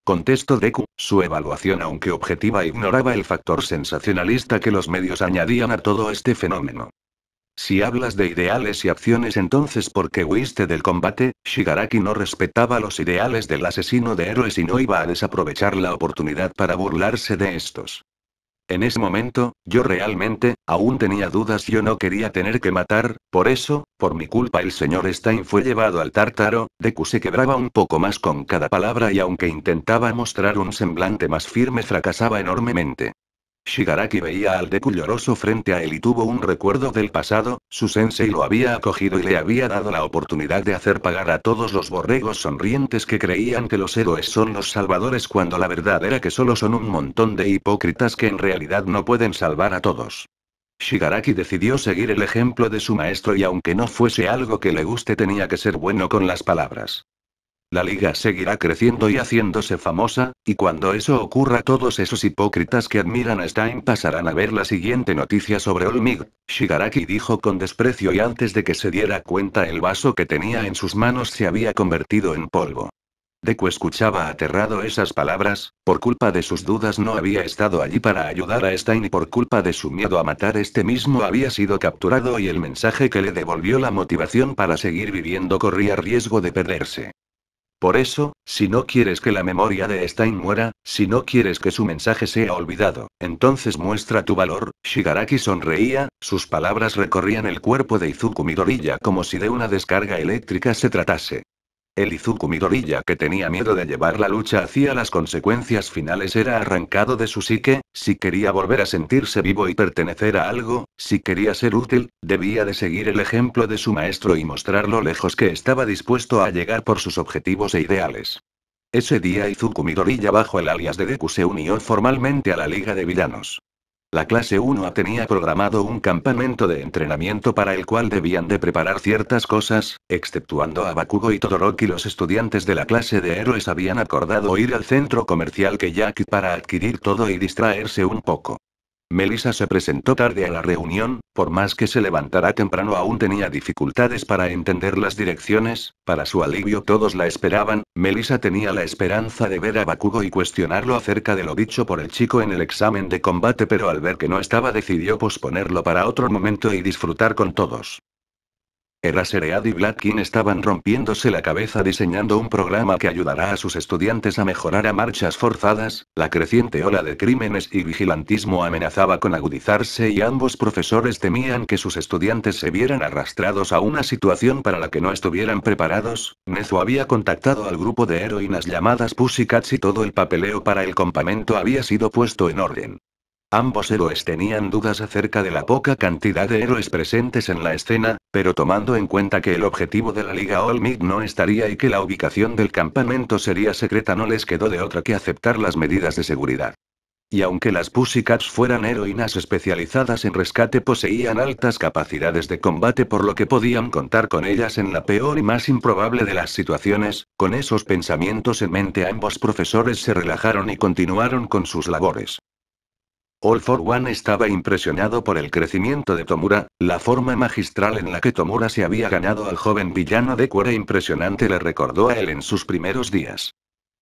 Contexto Deku, su evaluación aunque objetiva ignoraba el factor sensacionalista que los medios añadían a todo este fenómeno. Si hablas de ideales y acciones entonces porque huiste del combate, Shigaraki no respetaba los ideales del asesino de héroes y no iba a desaprovechar la oportunidad para burlarse de estos. En ese momento, yo realmente, aún tenía dudas, yo no quería tener que matar, por eso, por mi culpa el señor Stein fue llevado al tártaro, Deku se quebraba un poco más con cada palabra y aunque intentaba mostrar un semblante más firme fracasaba enormemente. Shigaraki veía al de frente a él y tuvo un recuerdo del pasado, su sensei lo había acogido y le había dado la oportunidad de hacer pagar a todos los borregos sonrientes que creían que los héroes son los salvadores cuando la verdad era que solo son un montón de hipócritas que en realidad no pueden salvar a todos. Shigaraki decidió seguir el ejemplo de su maestro y aunque no fuese algo que le guste tenía que ser bueno con las palabras. La liga seguirá creciendo y haciéndose famosa, y cuando eso ocurra todos esos hipócritas que admiran a Stein pasarán a ver la siguiente noticia sobre Olmig, Shigaraki dijo con desprecio y antes de que se diera cuenta el vaso que tenía en sus manos se había convertido en polvo. Deku escuchaba aterrado esas palabras, por culpa de sus dudas no había estado allí para ayudar a Stein y por culpa de su miedo a matar este mismo había sido capturado y el mensaje que le devolvió la motivación para seguir viviendo corría riesgo de perderse. Por eso, si no quieres que la memoria de Stein muera, si no quieres que su mensaje sea olvidado, entonces muestra tu valor. Shigaraki sonreía, sus palabras recorrían el cuerpo de Izuku Midoriya como si de una descarga eléctrica se tratase. El Izuku Midoriya que tenía miedo de llevar la lucha hacia las consecuencias finales era arrancado de su psique, si quería volver a sentirse vivo y pertenecer a algo, si quería ser útil, debía de seguir el ejemplo de su maestro y mostrar lo lejos que estaba dispuesto a llegar por sus objetivos e ideales. Ese día Izuku Midoriya bajo el alias de Deku se unió formalmente a la Liga de Villanos. La clase 1 A tenía programado un campamento de entrenamiento para el cual debían de preparar ciertas cosas, exceptuando a Bakugo y Todoroki los estudiantes de la clase de héroes habían acordado ir al centro comercial que Keyaki para adquirir todo y distraerse un poco. Melissa se presentó tarde a la reunión, por más que se levantara temprano aún tenía dificultades para entender las direcciones, para su alivio todos la esperaban, Melissa tenía la esperanza de ver a Bakugo y cuestionarlo acerca de lo dicho por el chico en el examen de combate pero al ver que no estaba decidió posponerlo para otro momento y disfrutar con todos. El y Blatkin estaban rompiéndose la cabeza diseñando un programa que ayudará a sus estudiantes a mejorar a marchas forzadas, la creciente ola de crímenes y vigilantismo amenazaba con agudizarse y ambos profesores temían que sus estudiantes se vieran arrastrados a una situación para la que no estuvieran preparados. Nezu había contactado al grupo de heroínas llamadas Pussycats y todo el papeleo para el campamento había sido puesto en orden. Ambos héroes tenían dudas acerca de la poca cantidad de héroes presentes en la escena, pero tomando en cuenta que el objetivo de la Liga Might no estaría y que la ubicación del campamento sería secreta no les quedó de otra que aceptar las medidas de seguridad. Y aunque las Pussycats fueran heroínas especializadas en rescate poseían altas capacidades de combate por lo que podían contar con ellas en la peor y más improbable de las situaciones, con esos pensamientos en mente ambos profesores se relajaron y continuaron con sus labores. All for One estaba impresionado por el crecimiento de Tomura, la forma magistral en la que Tomura se había ganado al joven villano de cuero impresionante le recordó a él en sus primeros días.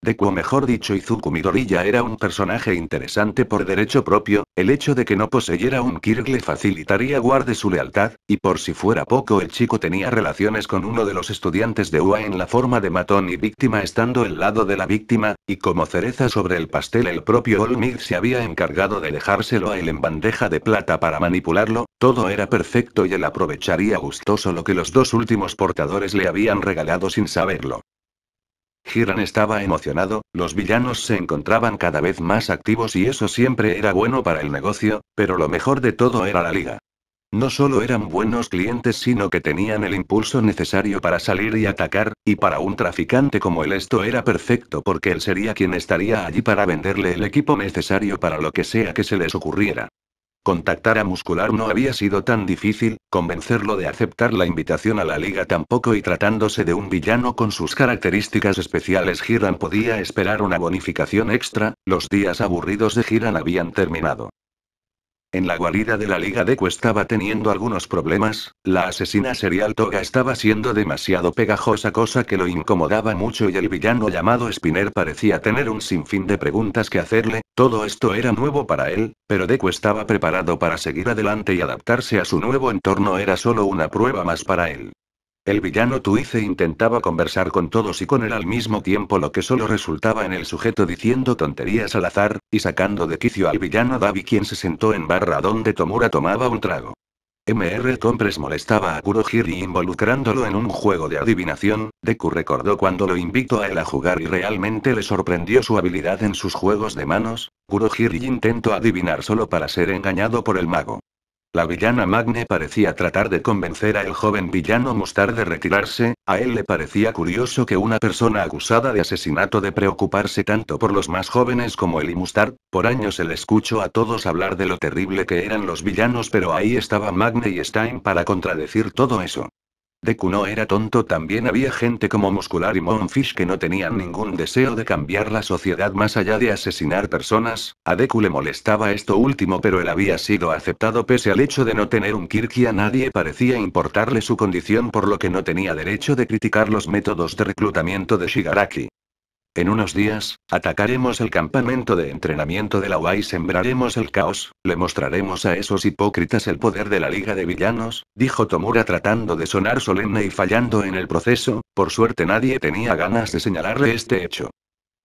Deku o mejor dicho Izuku Midoriya era un personaje interesante por derecho propio, el hecho de que no poseyera un Kirk le facilitaría guarde su lealtad, y por si fuera poco el chico tenía relaciones con uno de los estudiantes de UA en la forma de matón y víctima estando el lado de la víctima, y como cereza sobre el pastel el propio Olmid se había encargado de dejárselo a él en bandeja de plata para manipularlo, todo era perfecto y él aprovecharía gustoso lo que los dos últimos portadores le habían regalado sin saberlo. Hiran estaba emocionado, los villanos se encontraban cada vez más activos y eso siempre era bueno para el negocio, pero lo mejor de todo era la liga. No solo eran buenos clientes, sino que tenían el impulso necesario para salir y atacar, y para un traficante como él esto era perfecto porque él sería quien estaría allí para venderle el equipo necesario para lo que sea que se les ocurriera. Contactar a Muscular no había sido tan difícil, convencerlo de aceptar la invitación a la liga tampoco y tratándose de un villano con sus características especiales Giran podía esperar una bonificación extra, los días aburridos de Giran habían terminado. En la guarida de la Liga Deku estaba teniendo algunos problemas, la asesina serial Toga estaba siendo demasiado pegajosa cosa que lo incomodaba mucho y el villano llamado Spinner parecía tener un sinfín de preguntas que hacerle, todo esto era nuevo para él, pero Deku estaba preparado para seguir adelante y adaptarse a su nuevo entorno era solo una prueba más para él. El villano Tuice intentaba conversar con todos y con él al mismo tiempo, lo que solo resultaba en el sujeto diciendo tonterías al azar, y sacando de quicio al villano Davi, quien se sentó en barra donde Tomura tomaba un trago. MR Compres molestaba a Kurohiri involucrándolo en un juego de adivinación, Deku recordó cuando lo invitó a él a jugar y realmente le sorprendió su habilidad en sus juegos de manos, Kurohiri intentó adivinar solo para ser engañado por el mago. La villana Magne parecía tratar de convencer al joven villano Mustard de retirarse, a él le parecía curioso que una persona acusada de asesinato de preocuparse tanto por los más jóvenes como él y Mustard, por años él escuchó a todos hablar de lo terrible que eran los villanos pero ahí estaba Magne y Stein para contradecir todo eso. Deku no era tonto también había gente como Muscular y Monfish que no tenían ningún deseo de cambiar la sociedad más allá de asesinar personas, a Deku le molestaba esto último pero él había sido aceptado pese al hecho de no tener un Kirki a nadie parecía importarle su condición por lo que no tenía derecho de criticar los métodos de reclutamiento de Shigaraki. En unos días, atacaremos el campamento de entrenamiento de la UA y sembraremos el caos, le mostraremos a esos hipócritas el poder de la Liga de Villanos, dijo Tomura tratando de sonar solemne y fallando en el proceso, por suerte nadie tenía ganas de señalarle este hecho.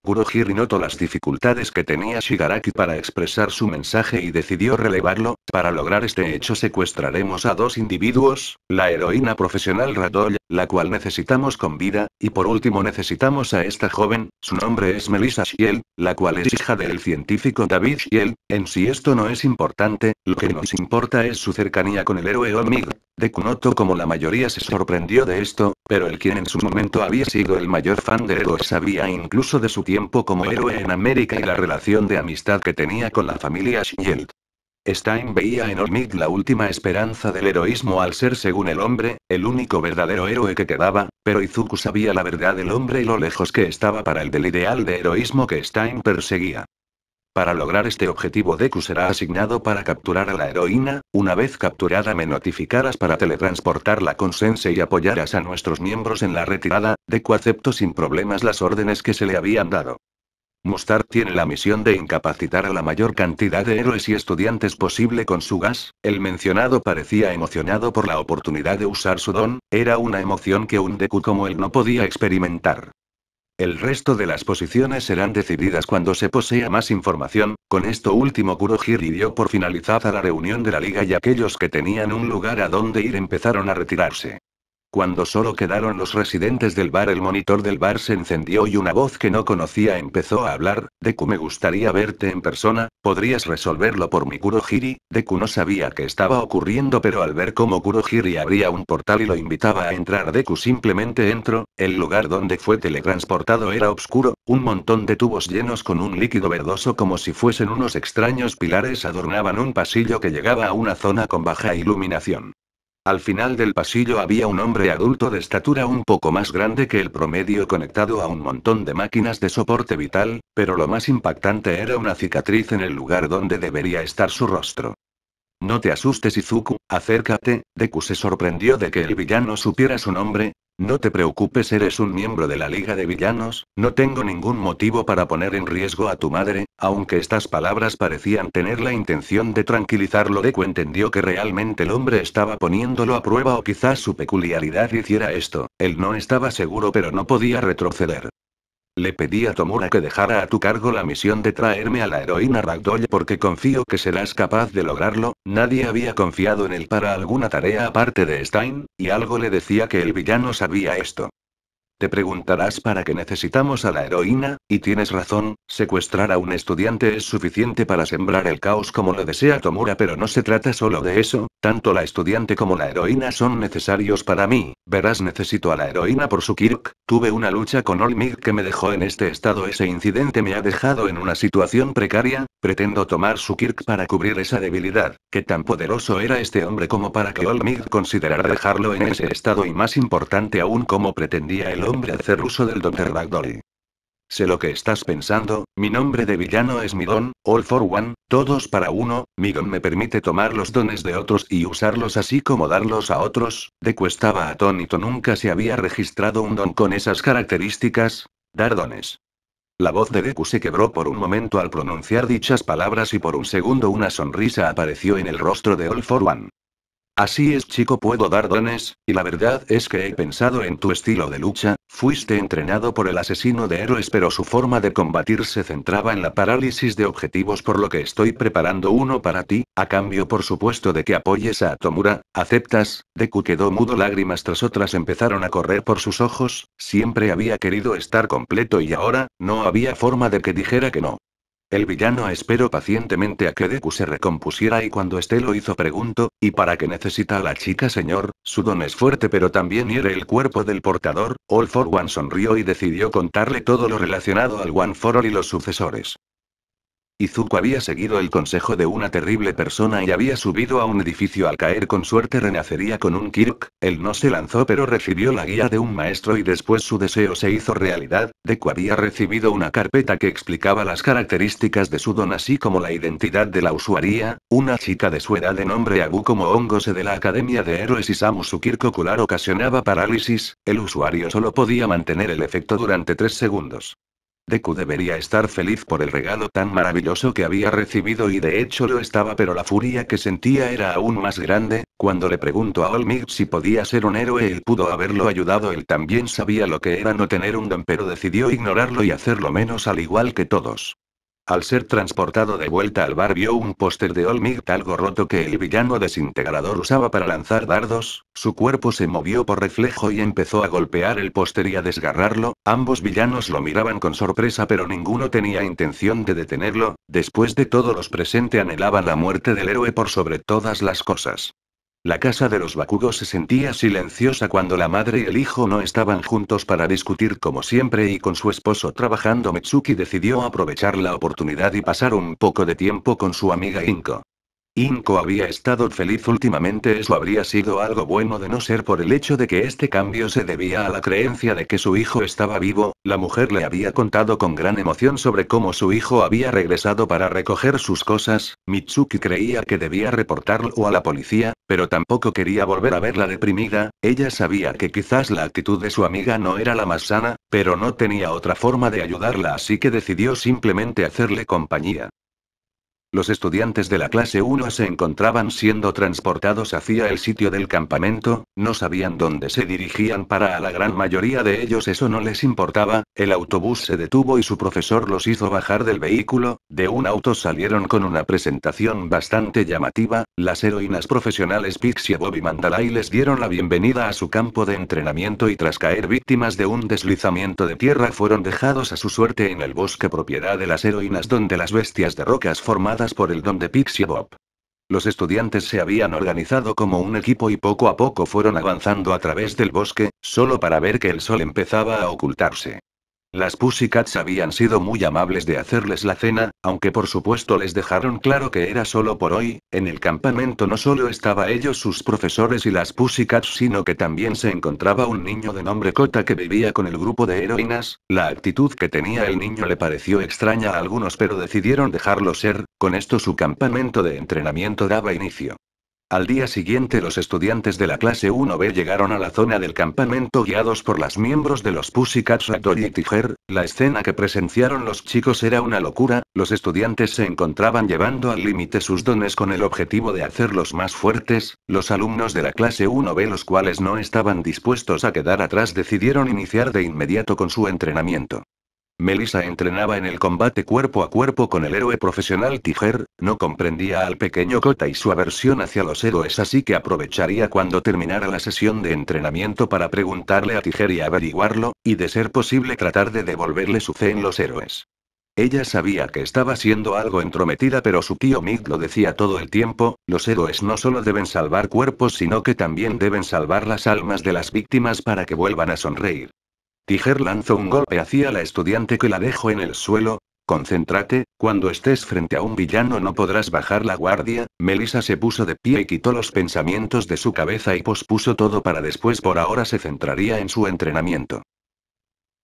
Kurohiri notó las dificultades que tenía Shigaraki para expresar su mensaje y decidió relevarlo. Para lograr este hecho secuestraremos a dos individuos, la heroína profesional Radoy, la cual necesitamos con vida, y por último necesitamos a esta joven, su nombre es Melissa Shiel, la cual es hija del científico David Shiel, En si esto no es importante, lo que nos importa es su cercanía con el héroe Omid. De Kunoto como la mayoría se sorprendió de esto, pero el quien en su momento había sido el mayor fan de héroe sabía incluso de su tiempo como héroe en América y la relación de amistad que tenía con la familia Shield. Stein veía en Ormid la última esperanza del heroísmo al ser, según el hombre, el único verdadero héroe que quedaba, pero Izuku sabía la verdad del hombre y lo lejos que estaba para el del ideal de heroísmo que Stein perseguía. Para lograr este objetivo Deku será asignado para capturar a la heroína, una vez capturada me notificarás para teletransportarla con Sensei y apoyarás a nuestros miembros en la retirada, Deku aceptó sin problemas las órdenes que se le habían dado. Mustard tiene la misión de incapacitar a la mayor cantidad de héroes y estudiantes posible con su gas, el mencionado parecía emocionado por la oportunidad de usar su don, era una emoción que un Deku como él no podía experimentar. El resto de las posiciones serán decididas cuando se posea más información. Con esto último Kurohiri dio por finalizada la reunión de la liga y aquellos que tenían un lugar a donde ir empezaron a retirarse. Cuando solo quedaron los residentes del bar, el monitor del bar se encendió y una voz que no conocía empezó a hablar. Deku, me gustaría verte en persona, ¿podrías resolverlo por mi Kurohiri, Deku no sabía qué estaba ocurriendo, pero al ver cómo Kurohiri abría un portal y lo invitaba a entrar, Deku simplemente entró. El lugar donde fue teletransportado era oscuro, un montón de tubos llenos con un líquido verdoso como si fuesen unos extraños pilares adornaban un pasillo que llegaba a una zona con baja iluminación. Al final del pasillo había un hombre adulto de estatura un poco más grande que el promedio conectado a un montón de máquinas de soporte vital, pero lo más impactante era una cicatriz en el lugar donde debería estar su rostro. No te asustes Izuku, acércate, Deku se sorprendió de que el villano supiera su nombre, no te preocupes, eres un miembro de la Liga de Villanos, no tengo ningún motivo para poner en riesgo a tu madre, aunque estas palabras parecían tener la intención de tranquilizarlo. Deku entendió que realmente el hombre estaba poniéndolo a prueba o quizás su peculiaridad hiciera esto, él no estaba seguro pero no podía retroceder. Le pedí a Tomura que dejara a tu cargo la misión de traerme a la heroína Ragdoll porque confío que serás capaz de lograrlo. Nadie había confiado en él para alguna tarea aparte de Stein, y algo le decía que el villano sabía esto. Te preguntarás para qué necesitamos a la heroína, y tienes razón, secuestrar a un estudiante es suficiente para sembrar el caos como lo desea Tomura, pero no se trata solo de eso, tanto la estudiante como la heroína son necesarios para mí, verás necesito a la heroína por su Kirk, tuve una lucha con Olmig que me dejó en este estado, ese incidente me ha dejado en una situación precaria, pretendo tomar su Kirk para cubrir esa debilidad, que tan poderoso era este hombre como para que Olmig considerara dejarlo en ese estado y más importante aún como pretendía el hacer uso del Dr. Ragdoll. Sé lo que estás pensando, mi nombre de villano es mi don, all for one, todos para uno, mi me permite tomar los dones de otros y usarlos así como darlos a otros, de cuestaba atónito nunca se había registrado un don con esas características, dar dones. La voz de Deku se quebró por un momento al pronunciar dichas palabras y por un segundo una sonrisa apareció en el rostro de All for One. Así es, chico, puedo dar dones, y la verdad es que he pensado en tu estilo de lucha, Fuiste entrenado por el asesino de héroes, pero su forma de combatir se centraba en la parálisis de objetivos, por lo que estoy preparando uno para ti, a cambio, por supuesto, de que apoyes a Tomura. ¿Aceptas? Deku quedó mudo, lágrimas tras otras empezaron a correr por sus ojos, siempre había querido estar completo y ahora, no había forma de que dijera que no. El villano esperó pacientemente a que Deku se recompusiera y cuando este lo hizo preguntó, ¿y para qué necesita a la chica señor? Su don es fuerte pero también hiere el cuerpo del portador, All For One sonrió y decidió contarle todo lo relacionado al One For All y los sucesores. Izuku había seguido el consejo de una terrible persona y había subido a un edificio al caer con suerte renacería con un Kirk, él no se lanzó pero recibió la guía de un maestro y después su deseo se hizo realidad, Deku había recibido una carpeta que explicaba las características de su don así como la identidad de la usuaria, una chica de su edad de nombre Agu como Hongose de la Academia de Héroes y Samu su Kirk ocular ocasionaba parálisis, el usuario solo podía mantener el efecto durante 3 segundos. Deku debería estar feliz por el regalo tan maravilloso que había recibido y de hecho lo estaba, pero la furia que sentía era aún más grande. Cuando le preguntó a Olmig si podía ser un héroe, él pudo haberlo ayudado. Él también sabía lo que era no tener un don, pero decidió ignorarlo y hacerlo menos al igual que todos. Al ser transportado de vuelta al bar vio un póster de Olmig algo roto que el villano desintegrador usaba para lanzar dardos, su cuerpo se movió por reflejo y empezó a golpear el póster y a desgarrarlo, ambos villanos lo miraban con sorpresa pero ninguno tenía intención de detenerlo, después de todo los presentes anhelaban la muerte del héroe por sobre todas las cosas. La casa de los Bakugos se sentía silenciosa cuando la madre y el hijo no estaban juntos para discutir como siempre y con su esposo trabajando Mitsuki decidió aprovechar la oportunidad y pasar un poco de tiempo con su amiga Inko. Inko había estado feliz últimamente, eso habría sido algo bueno de no ser por el hecho de que este cambio se debía a la creencia de que su hijo estaba vivo, la mujer le había contado con gran emoción sobre cómo su hijo había regresado para recoger sus cosas, Mitsuki creía que debía reportarlo a la policía, pero tampoco quería volver a verla deprimida, ella sabía que quizás la actitud de su amiga no era la más sana, pero no tenía otra forma de ayudarla así que decidió simplemente hacerle compañía. Los estudiantes de la clase 1 se encontraban siendo transportados hacia el sitio del campamento, no sabían dónde se dirigían para a la gran mayoría de ellos eso no les importaba, el autobús se detuvo y su profesor los hizo bajar del vehículo, de un auto salieron con una presentación bastante llamativa, las heroínas profesionales Pixie Bob y Mandalay les dieron la bienvenida a su campo de entrenamiento y tras caer víctimas de un deslizamiento de tierra fueron dejados a su suerte en el bosque propiedad de las heroínas donde las bestias de rocas formadas por el don de Pixie Bob. Los estudiantes se habían organizado como un equipo y poco a poco fueron avanzando a través del bosque, solo para ver que el sol empezaba a ocultarse. Las Pussycats habían sido muy amables de hacerles la cena, aunque por supuesto les dejaron claro que era solo por hoy, en el campamento no solo estaba ellos sus profesores y las Pussycats sino que también se encontraba un niño de nombre Kota que vivía con el grupo de heroínas, la actitud que tenía el niño le pareció extraña a algunos pero decidieron dejarlo ser, con esto su campamento de entrenamiento daba inicio. Al día siguiente los estudiantes de la clase 1B llegaron a la zona del campamento guiados por las miembros de los Pussycats Ragdoll Tiger, la escena que presenciaron los chicos era una locura, los estudiantes se encontraban llevando al límite sus dones con el objetivo de hacerlos más fuertes, los alumnos de la clase 1B los cuales no estaban dispuestos a quedar atrás decidieron iniciar de inmediato con su entrenamiento. Melissa entrenaba en el combate cuerpo a cuerpo con el héroe profesional Tiger, no comprendía al pequeño Kota y su aversión hacia los héroes así que aprovecharía cuando terminara la sesión de entrenamiento para preguntarle a Tiger y averiguarlo, y de ser posible tratar de devolverle su fe en los héroes. Ella sabía que estaba siendo algo entrometida pero su tío Mick lo decía todo el tiempo, los héroes no solo deben salvar cuerpos sino que también deben salvar las almas de las víctimas para que vuelvan a sonreír. Tiger lanzó un golpe hacia la estudiante que la dejó en el suelo. Concéntrate, cuando estés frente a un villano no podrás bajar la guardia. Melissa se puso de pie y quitó los pensamientos de su cabeza y pospuso todo para después. Por ahora se centraría en su entrenamiento.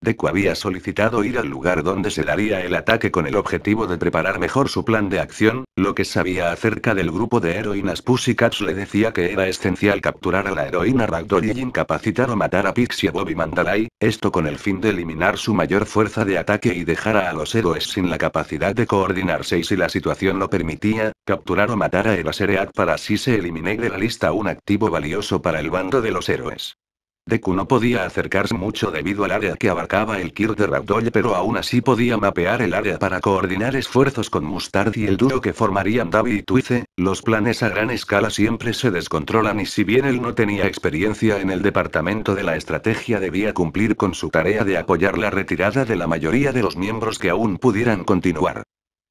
Deku había solicitado ir al lugar donde se daría el ataque con el objetivo de preparar mejor su plan de acción, lo que sabía acerca del grupo de heroínas Pussycats le decía que era esencial capturar a la heroína Ragdoll y incapacitar o matar a Pixie Bobby Mandalay, esto con el fin de eliminar su mayor fuerza de ataque y dejar a los héroes sin la capacidad de coordinarse y si la situación lo permitía, capturar o matar a Erasereat para así se elimine de la lista un activo valioso para el bando de los héroes. Deku no podía acercarse mucho debido al área que abarcaba el Kir de pero aún así podía mapear el área para coordinar esfuerzos con Mustard y el duro que formarían David y Twice, los planes a gran escala siempre se descontrolan y si bien él no tenía experiencia en el departamento de la estrategia debía cumplir con su tarea de apoyar la retirada de la mayoría de los miembros que aún pudieran continuar.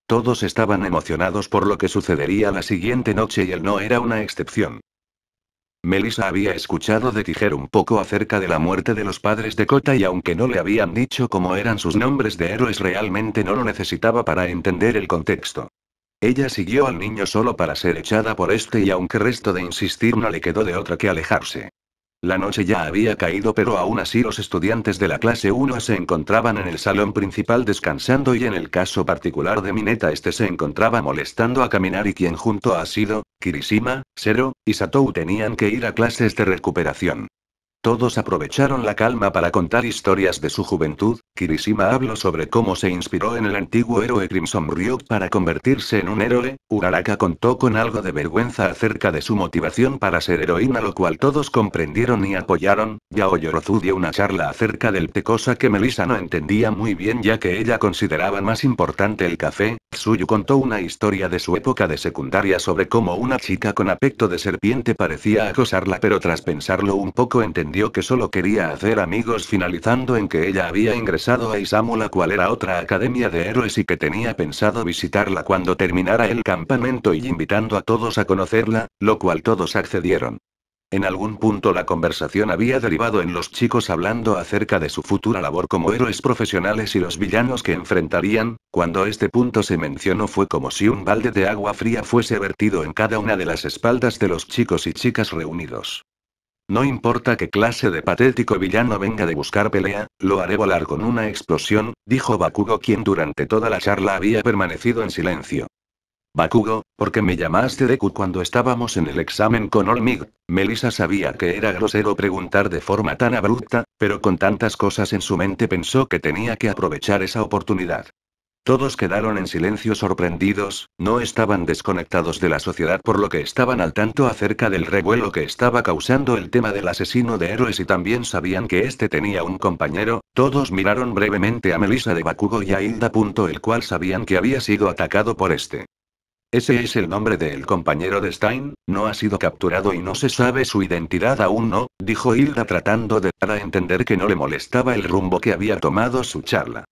Todos estaban emocionados por lo que sucedería la siguiente noche y él no era una excepción. Melissa había escuchado de Tijer un poco acerca de la muerte de los padres de Kota y aunque no le habían dicho cómo eran sus nombres de héroes realmente no lo necesitaba para entender el contexto. Ella siguió al niño solo para ser echada por este y aunque resto de insistir no le quedó de otra que alejarse. La noche ya había caído, pero aún así los estudiantes de la clase 1 se encontraban en el salón principal descansando y en el caso particular de Mineta este se encontraba molestando a caminar y quien junto a Sido, Kirishima, Sero y Satou tenían que ir a clases de recuperación. Todos aprovecharon la calma para contar historias de su juventud. Kirishima habló sobre cómo se inspiró en el antiguo héroe Crimson Ryuk para convertirse en un héroe. Uraraka contó con algo de vergüenza acerca de su motivación para ser heroína, lo cual todos comprendieron y apoyaron. Yaoyorozu dio una charla acerca del té, cosa que Melissa no entendía muy bien, ya que ella consideraba más importante el café. Tsuyu contó una historia de su época de secundaria sobre cómo una chica con aspecto de serpiente parecía acosarla, pero tras pensarlo un poco entendió que solo quería hacer amigos finalizando en que ella había ingresado a Isamu la cual era otra academia de héroes y que tenía pensado visitarla cuando terminara el campamento y invitando a todos a conocerla, lo cual todos accedieron. En algún punto la conversación había derivado en los chicos hablando acerca de su futura labor como héroes profesionales y los villanos que enfrentarían, cuando este punto se mencionó fue como si un balde de agua fría fuese vertido en cada una de las espaldas de los chicos y chicas reunidos. No importa qué clase de patético villano venga de buscar pelea, lo haré volar con una explosión, dijo Bakugo quien durante toda la charla había permanecido en silencio. Bakugo, ¿por qué me llamaste Deku cuando estábamos en el examen con Olmig? Melissa sabía que era grosero preguntar de forma tan abrupta, pero con tantas cosas en su mente pensó que tenía que aprovechar esa oportunidad. Todos quedaron en silencio sorprendidos, no estaban desconectados de la sociedad por lo que estaban al tanto acerca del revuelo que estaba causando el tema del asesino de héroes y también sabían que este tenía un compañero, todos miraron brevemente a Melissa de Bakugo y a Hilda. El cual sabían que había sido atacado por este. Ese es el nombre del compañero de Stein, no ha sido capturado y no se sabe su identidad aún no, dijo Hilda tratando de dar a entender que no le molestaba el rumbo que había tomado su charla.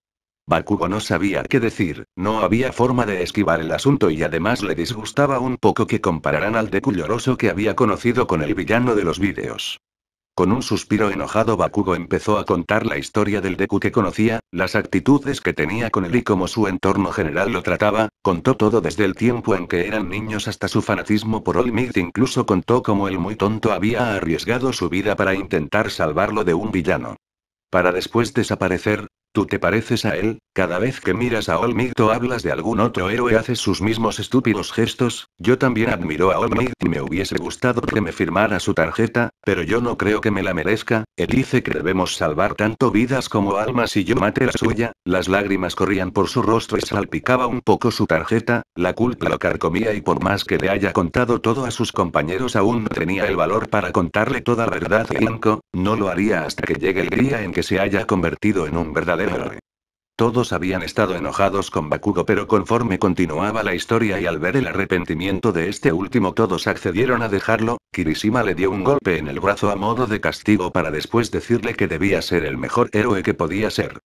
Bakugo no sabía qué decir, no había forma de esquivar el asunto y además le disgustaba un poco que compararan al Deku lloroso que había conocido con el villano de los vídeos. Con un suspiro enojado Bakugo empezó a contar la historia del Deku que conocía, las actitudes que tenía con él y cómo su entorno general lo trataba, contó todo desde el tiempo en que eran niños hasta su fanatismo por All Might incluso contó cómo el muy tonto había arriesgado su vida para intentar salvarlo de un villano para después desaparecer, Tú te pareces a él, cada vez que miras a Olmigt o hablas de algún otro héroe haces sus mismos estúpidos gestos, yo también admiro a Olmigt y me hubiese gustado que me firmara su tarjeta, pero yo no creo que me la merezca, él dice que debemos salvar tanto vidas como almas y yo maté la suya, las lágrimas corrían por su rostro y salpicaba un poco su tarjeta, la culpa lo carcomía y por más que le haya contado todo a sus compañeros aún no tenía el valor para contarle toda la verdad y no lo haría hasta que llegue el día en que se haya convertido en un verdadero todos habían estado enojados con Bakugo, pero conforme continuaba la historia y al ver el arrepentimiento de este último, todos accedieron a dejarlo. Kirishima le dio un golpe en el brazo a modo de castigo para después decirle que debía ser el mejor héroe que podía ser.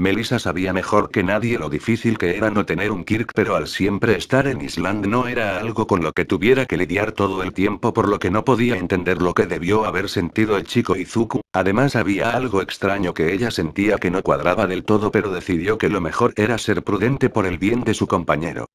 Melissa sabía mejor que nadie lo difícil que era no tener un Kirk, pero al siempre estar en Island no era algo con lo que tuviera que lidiar todo el tiempo, por lo que no podía entender lo que debió haber sentido el chico Izuku. Además, había algo extraño que ella sentía que no cuadraba del todo, pero decidió que lo mejor era ser prudente por el bien de su compañero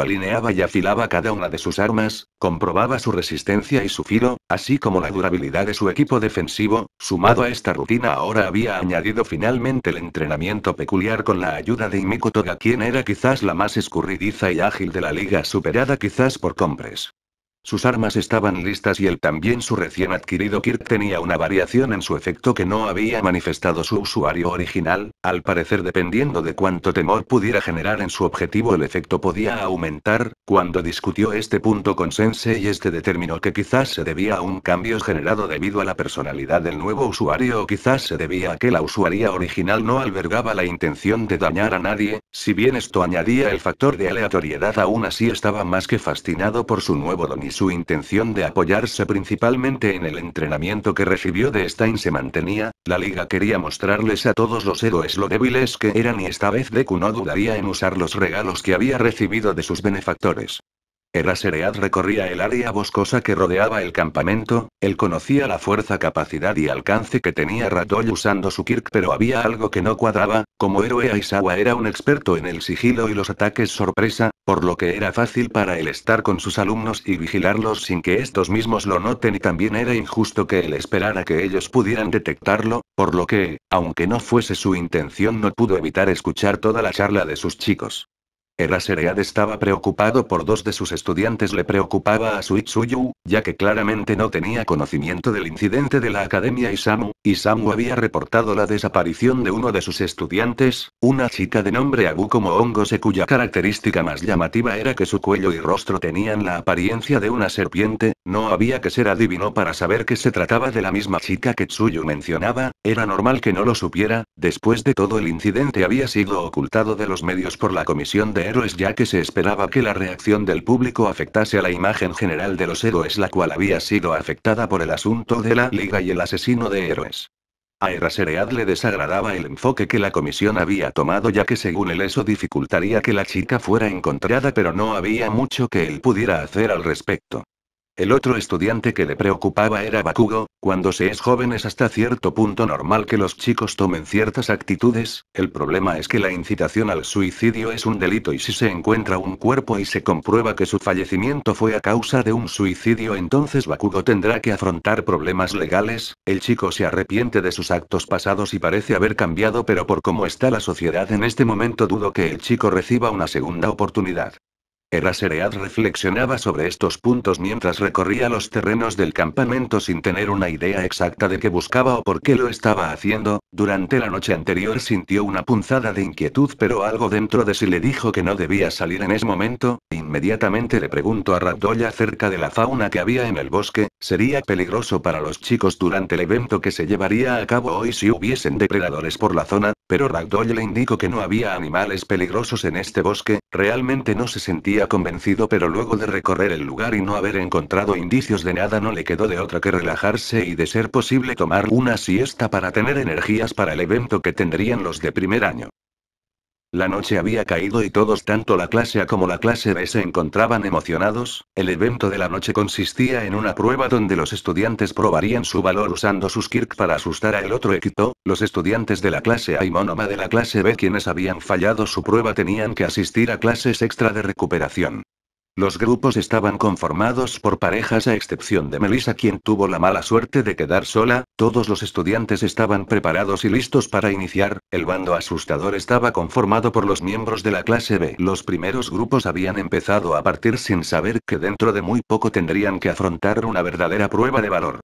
alineaba y afilaba cada una de sus armas, comprobaba su resistencia y su filo, así como la durabilidad de su equipo defensivo, sumado a esta rutina ahora había añadido finalmente el entrenamiento peculiar con la ayuda de Imiko Toga quien era quizás la más escurridiza y ágil de la liga superada quizás por Compres. Sus armas estaban listas y él también su recién adquirido Kirk tenía una variación en su efecto que no había manifestado su usuario original, al parecer dependiendo de cuánto temor pudiera generar en su objetivo el efecto podía aumentar, cuando discutió este punto con Sensei, este determinó que quizás se debía a un cambio generado debido a la personalidad del nuevo usuario o quizás se debía a que la usuaria original no albergaba la intención de dañar a nadie, si bien esto añadía el factor de aleatoriedad, aún así estaba más que fascinado por su nuevo don y su intención de apoyarse principalmente en el entrenamiento que recibió de Stein se mantenía, la liga quería mostrarles a todos los héroes lo débiles que eran y esta vez Deku no dudaría en usar los regalos que había recibido de sus benefactores era Eraseread recorría el área boscosa que rodeaba el campamento, él conocía la fuerza, capacidad y alcance que tenía Radoy usando su Kirk, pero había algo que no cuadraba, como héroe Aizawa era un experto en el sigilo y los ataques sorpresa, por lo que era fácil para él estar con sus alumnos y vigilarlos sin que estos mismos lo noten y también era injusto que él esperara que ellos pudieran detectarlo, por lo que, aunque no fuese su intención no pudo evitar escuchar toda la charla de sus chicos. El Seread estaba preocupado por dos de sus estudiantes. Le preocupaba a Suitsuyu, ya que claramente no tenía conocimiento del incidente de la Academia Isamu, y Samu había reportado la desaparición de uno de sus estudiantes, una chica de nombre Agu como Hongose cuya característica más llamativa era que su cuello y rostro tenían la apariencia de una serpiente, no había que ser adivino para saber que se trataba de la misma chica que Tsuyu mencionaba, era normal que no lo supiera, después de todo el incidente había sido ocultado de los medios por la comisión de héroes ya que se esperaba que la reacción del público afectase a la imagen general de los héroes la cual había sido afectada por el asunto de la liga y el asesino de héroes. A Eraseread le desagradaba el enfoque que la comisión había tomado ya que según él eso dificultaría que la chica fuera encontrada pero no había mucho que él pudiera hacer al respecto. El otro estudiante que le preocupaba era Bakugo, cuando se es joven es hasta cierto punto normal que los chicos tomen ciertas actitudes, el problema es que la incitación al suicidio es un delito y si se encuentra un cuerpo y se comprueba que su fallecimiento fue a causa de un suicidio entonces Bakugo tendrá que afrontar problemas legales, el chico se arrepiente de sus actos pasados y parece haber cambiado pero por cómo está la sociedad en este momento dudo que el chico reciba una segunda oportunidad. Eraseread reflexionaba sobre estos puntos mientras recorría los terrenos del campamento sin tener una idea exacta de qué buscaba o por qué lo estaba haciendo. Durante la noche anterior sintió una punzada de inquietud, pero algo dentro de sí le dijo que no debía salir en ese momento. Inmediatamente le preguntó a Ragdoll acerca de la fauna que había en el bosque. Sería peligroso para los chicos durante el evento que se llevaría a cabo hoy si hubiesen depredadores por la zona, pero Ragdoll le indicó que no había animales peligrosos en este bosque. Realmente no se sentía convencido pero luego de recorrer el lugar y no haber encontrado indicios de nada no le quedó de otra que relajarse y de ser posible tomar una siesta para tener energías para el evento que tendrían los de primer año. La noche había caído y todos, tanto la clase A como la clase B, se encontraban emocionados. El evento de la noche consistía en una prueba donde los estudiantes probarían su valor usando sus Kirk para asustar al otro equipo. Los estudiantes de la clase A y Monoma de la clase B, quienes habían fallado su prueba, tenían que asistir a clases extra de recuperación. Los grupos estaban conformados por parejas a excepción de Melissa quien tuvo la mala suerte de quedar sola, todos los estudiantes estaban preparados y listos para iniciar, el bando asustador estaba conformado por los miembros de la clase B. Los primeros grupos habían empezado a partir sin saber que dentro de muy poco tendrían que afrontar una verdadera prueba de valor.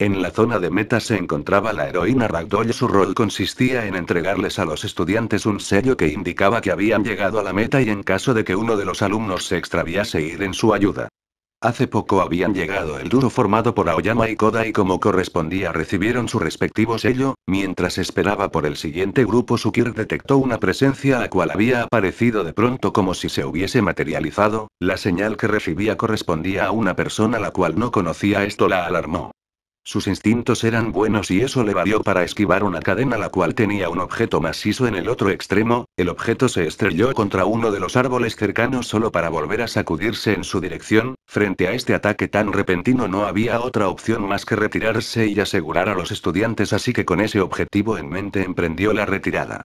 En la zona de meta se encontraba la heroína Ragdoll. Su rol consistía en entregarles a los estudiantes un sello que indicaba que habían llegado a la meta y en caso de que uno de los alumnos se extraviase ir en su ayuda. Hace poco habían llegado el duro formado por Aoyama y Koda y como correspondía recibieron su respectivo sello, mientras esperaba por el siguiente grupo Sukir detectó una presencia la cual había aparecido de pronto como si se hubiese materializado, la señal que recibía correspondía a una persona la cual no conocía esto la alarmó. Sus instintos eran buenos y eso le valió para esquivar una cadena la cual tenía un objeto macizo en el otro extremo, el objeto se estrelló contra uno de los árboles cercanos solo para volver a sacudirse en su dirección, frente a este ataque tan repentino no había otra opción más que retirarse y asegurar a los estudiantes así que con ese objetivo en mente emprendió la retirada.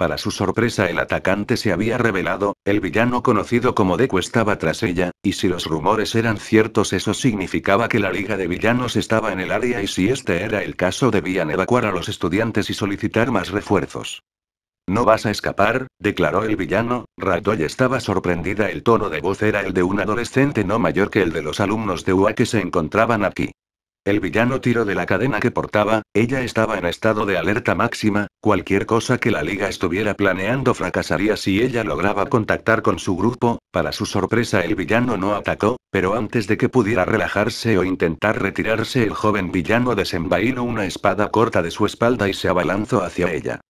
Para su sorpresa el atacante se había revelado, el villano conocido como Deku estaba tras ella, y si los rumores eran ciertos eso significaba que la Liga de Villanos estaba en el área y si este era el caso debían evacuar a los estudiantes y solicitar más refuerzos. No vas a escapar, declaró el villano, Radoy estaba sorprendida el tono de voz era el de un adolescente no mayor que el de los alumnos de UA que se encontraban aquí. El villano tiró de la cadena que portaba, ella estaba en estado de alerta máxima, cualquier cosa que la liga estuviera planeando fracasaría si ella lograba contactar con su grupo, para su sorpresa el villano no atacó, pero antes de que pudiera relajarse o intentar retirarse el joven villano desenvainó una espada corta de su espalda y se abalanzó hacia ella.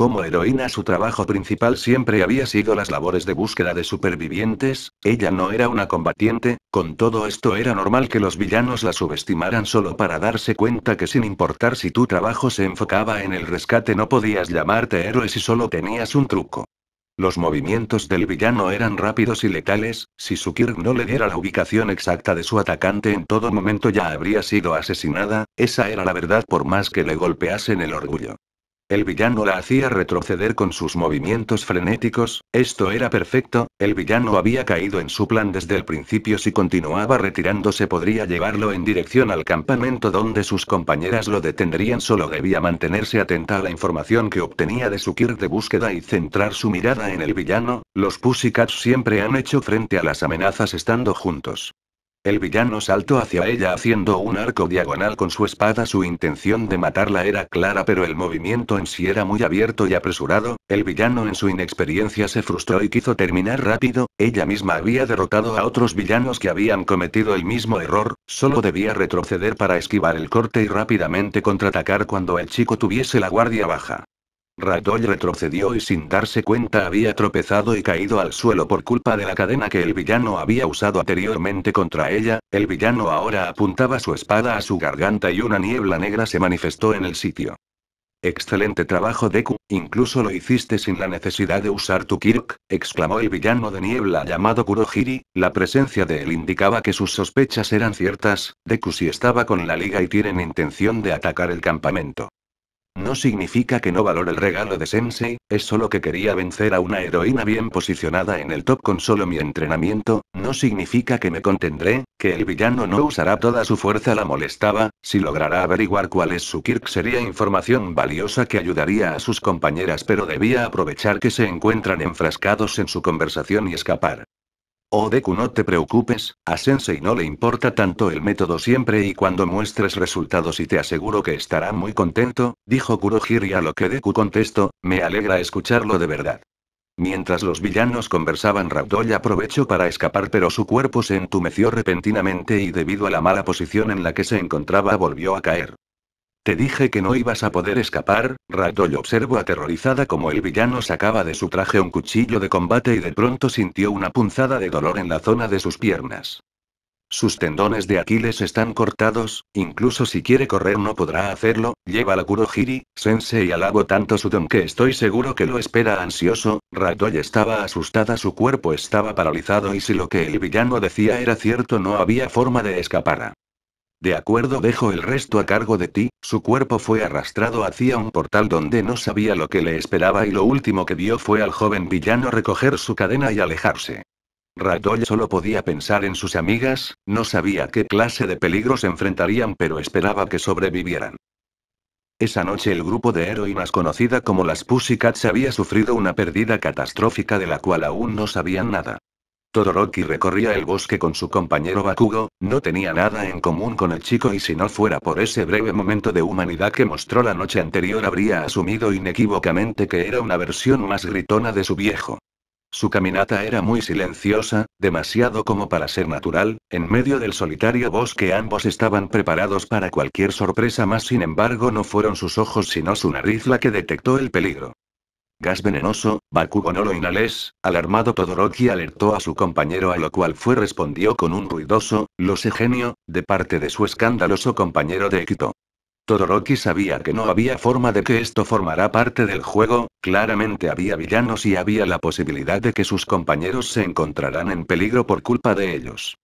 Como heroína su trabajo principal siempre había sido las labores de búsqueda de supervivientes, ella no era una combatiente, con todo esto era normal que los villanos la subestimaran solo para darse cuenta que sin importar si tu trabajo se enfocaba en el rescate no podías llamarte héroe si solo tenías un truco. Los movimientos del villano eran rápidos y letales, si su Kirk no le diera la ubicación exacta de su atacante en todo momento ya habría sido asesinada, esa era la verdad por más que le golpeasen el orgullo. El villano la hacía retroceder con sus movimientos frenéticos, esto era perfecto, el villano había caído en su plan desde el principio si continuaba retirándose podría llevarlo en dirección al campamento donde sus compañeras lo detendrían solo debía mantenerse atenta a la información que obtenía de su kit de búsqueda y centrar su mirada en el villano, los pussycats siempre han hecho frente a las amenazas estando juntos. El villano saltó hacia ella haciendo un arco diagonal con su espada. Su intención de matarla era clara, pero el movimiento en sí era muy abierto y apresurado. El villano en su inexperiencia se frustró y quiso terminar rápido. Ella misma había derrotado a otros villanos que habían cometido el mismo error. Solo debía retroceder para esquivar el corte y rápidamente contraatacar cuando el chico tuviese la guardia baja. Ragdoll retrocedió y sin darse cuenta había tropezado y caído al suelo por culpa de la cadena que el villano había usado anteriormente contra ella, el villano ahora apuntaba su espada a su garganta y una niebla negra se manifestó en el sitio. Excelente trabajo Deku, incluso lo hiciste sin la necesidad de usar tu Kirk, exclamó el villano de niebla llamado Kurohiri, la presencia de él indicaba que sus sospechas eran ciertas, Deku si estaba con la liga y tienen intención de atacar el campamento. No significa que no valore el regalo de Sensei, es solo que quería vencer a una heroína bien posicionada en el top con solo mi entrenamiento, no significa que me contendré, que el villano no usará toda su fuerza la molestaba, si logrará averiguar cuál es su Kirk sería información valiosa que ayudaría a sus compañeras pero debía aprovechar que se encuentran enfrascados en su conversación y escapar. Oh Deku no te preocupes, a Sensei no le importa tanto el método siempre y cuando muestres resultados y te aseguro que estará muy contento, dijo Kurohiri a lo que Deku contestó, me alegra escucharlo de verdad. Mientras los villanos conversaban Raudoy aprovechó para escapar pero su cuerpo se entumeció repentinamente y debido a la mala posición en la que se encontraba volvió a caer. Te dije que no ibas a poder escapar, Radoy observó aterrorizada como el villano sacaba de su traje un cuchillo de combate y de pronto sintió una punzada de dolor en la zona de sus piernas. Sus tendones de Aquiles están cortados, incluso si quiere correr no podrá hacerlo, lleva la sense Sensei alabo tanto su don que estoy seguro que lo espera ansioso, Radoy estaba asustada su cuerpo estaba paralizado y si lo que el villano decía era cierto no había forma de escapar. De acuerdo, dejo el resto a cargo de ti. Su cuerpo fue arrastrado hacia un portal donde no sabía lo que le esperaba y lo último que vio fue al joven villano recoger su cadena y alejarse. Radoya solo podía pensar en sus amigas, no sabía qué clase de peligros enfrentarían, pero esperaba que sobrevivieran. Esa noche el grupo de heroínas conocida como las Pussycats había sufrido una pérdida catastrófica de la cual aún no sabían nada. Todoroki recorría el bosque con su compañero Bakugo, no tenía nada en común con el chico y si no fuera por ese breve momento de humanidad que mostró la noche anterior habría asumido inequívocamente que era una versión más gritona de su viejo. Su caminata era muy silenciosa, demasiado como para ser natural, en medio del solitario bosque ambos estaban preparados para cualquier sorpresa más sin embargo no fueron sus ojos sino su nariz la que detectó el peligro. Gas venenoso, Bakugo no lo inhales, alarmado Todoroki alertó a su compañero a lo cual fue respondió con un ruidoso, los sé genio, de parte de su escandaloso compañero de Ekito. Todoroki sabía que no había forma de que esto formara parte del juego, claramente había villanos y había la posibilidad de que sus compañeros se encontraran en peligro por culpa de ellos.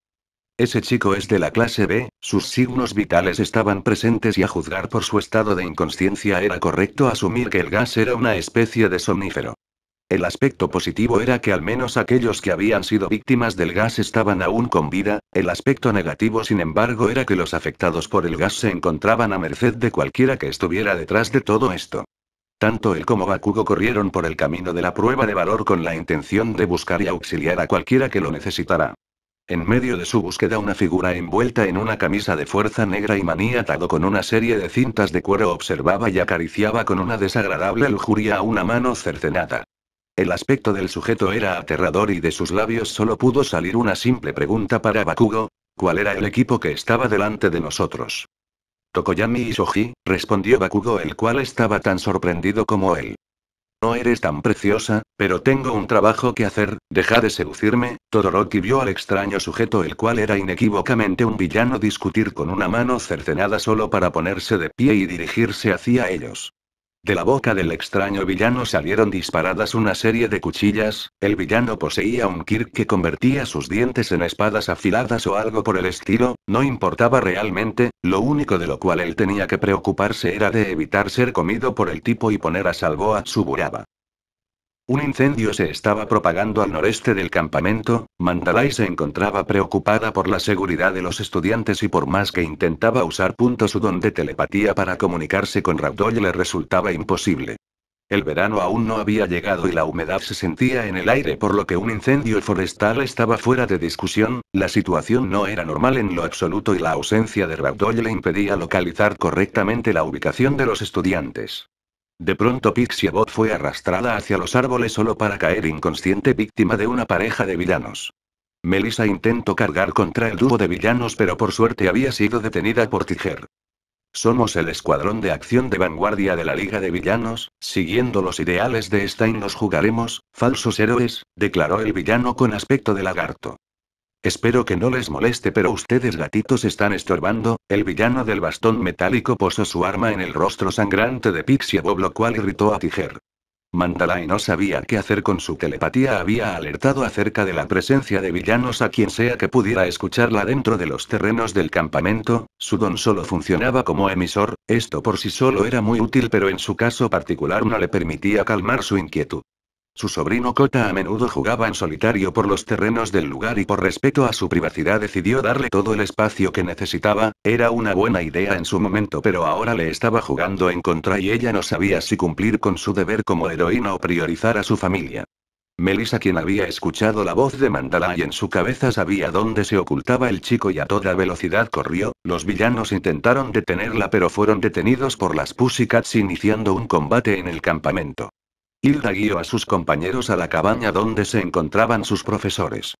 Ese chico es de la clase B, sus signos vitales estaban presentes y a juzgar por su estado de inconsciencia era correcto asumir que el gas era una especie de somnífero. El aspecto positivo era que al menos aquellos que habían sido víctimas del gas estaban aún con vida, el aspecto negativo sin embargo era que los afectados por el gas se encontraban a merced de cualquiera que estuviera detrás de todo esto. Tanto él como Bakugo corrieron por el camino de la prueba de valor con la intención de buscar y auxiliar a cualquiera que lo necesitara. En medio de su búsqueda una figura envuelta en una camisa de fuerza negra y maniatado con una serie de cintas de cuero observaba y acariciaba con una desagradable lujuria a una mano cercenada. El aspecto del sujeto era aterrador y de sus labios solo pudo salir una simple pregunta para Bakugo, ¿cuál era el equipo que estaba delante de nosotros? Tokoyami Soji respondió Bakugo el cual estaba tan sorprendido como él no eres tan preciosa, pero tengo un trabajo que hacer, deja de seducirme. Todoroki vio al extraño sujeto, el cual era inequívocamente un villano, discutir con una mano cercenada solo para ponerse de pie y dirigirse hacia ellos. De la boca del extraño villano salieron disparadas una serie de cuchillas, el villano poseía un kirk que convertía sus dientes en espadas afiladas o algo por el estilo, no importaba realmente, lo único de lo cual él tenía que preocuparse era de evitar ser comido por el tipo y poner a salvo a su buraba. Un incendio se estaba propagando al noreste del campamento, Mandalay se encontraba preocupada por la seguridad de los estudiantes y por más que intentaba usar puntos su de telepatía para comunicarse con Ragdoll le resultaba imposible. El verano aún no había llegado y la humedad se sentía en el aire por lo que un incendio forestal estaba fuera de discusión, la situación no era normal en lo absoluto y la ausencia de Ragdoll le impedía localizar correctamente la ubicación de los estudiantes. De pronto Bot fue arrastrada hacia los árboles solo para caer inconsciente víctima de una pareja de villanos. Melissa intentó cargar contra el dúo de villanos pero por suerte había sido detenida por Tiger. Somos el escuadrón de acción de vanguardia de la Liga de Villanos, siguiendo los ideales de Stein nos jugaremos, falsos héroes, declaró el villano con aspecto de lagarto. Espero que no les moleste, pero ustedes gatitos están estorbando. El villano del bastón metálico posó su arma en el rostro sangrante de Pixie Bob, lo cual irritó a Tiger. Mandalay no sabía qué hacer con su telepatía, había alertado acerca de la presencia de villanos a quien sea que pudiera escucharla dentro de los terrenos del campamento, su don solo funcionaba como emisor, esto por sí solo era muy útil pero en su caso particular no le permitía calmar su inquietud. Su sobrino Kota a menudo jugaba en solitario por los terrenos del lugar y por respeto a su privacidad decidió darle todo el espacio que necesitaba, era una buena idea en su momento pero ahora le estaba jugando en contra y ella no sabía si cumplir con su deber como heroína o priorizar a su familia. Melissa quien había escuchado la voz de Mandala y en su cabeza sabía dónde se ocultaba el chico y a toda velocidad corrió, los villanos intentaron detenerla pero fueron detenidos por las Pussycats iniciando un combate en el campamento. Hilda guió a sus compañeros a la cabaña donde se encontraban sus profesores.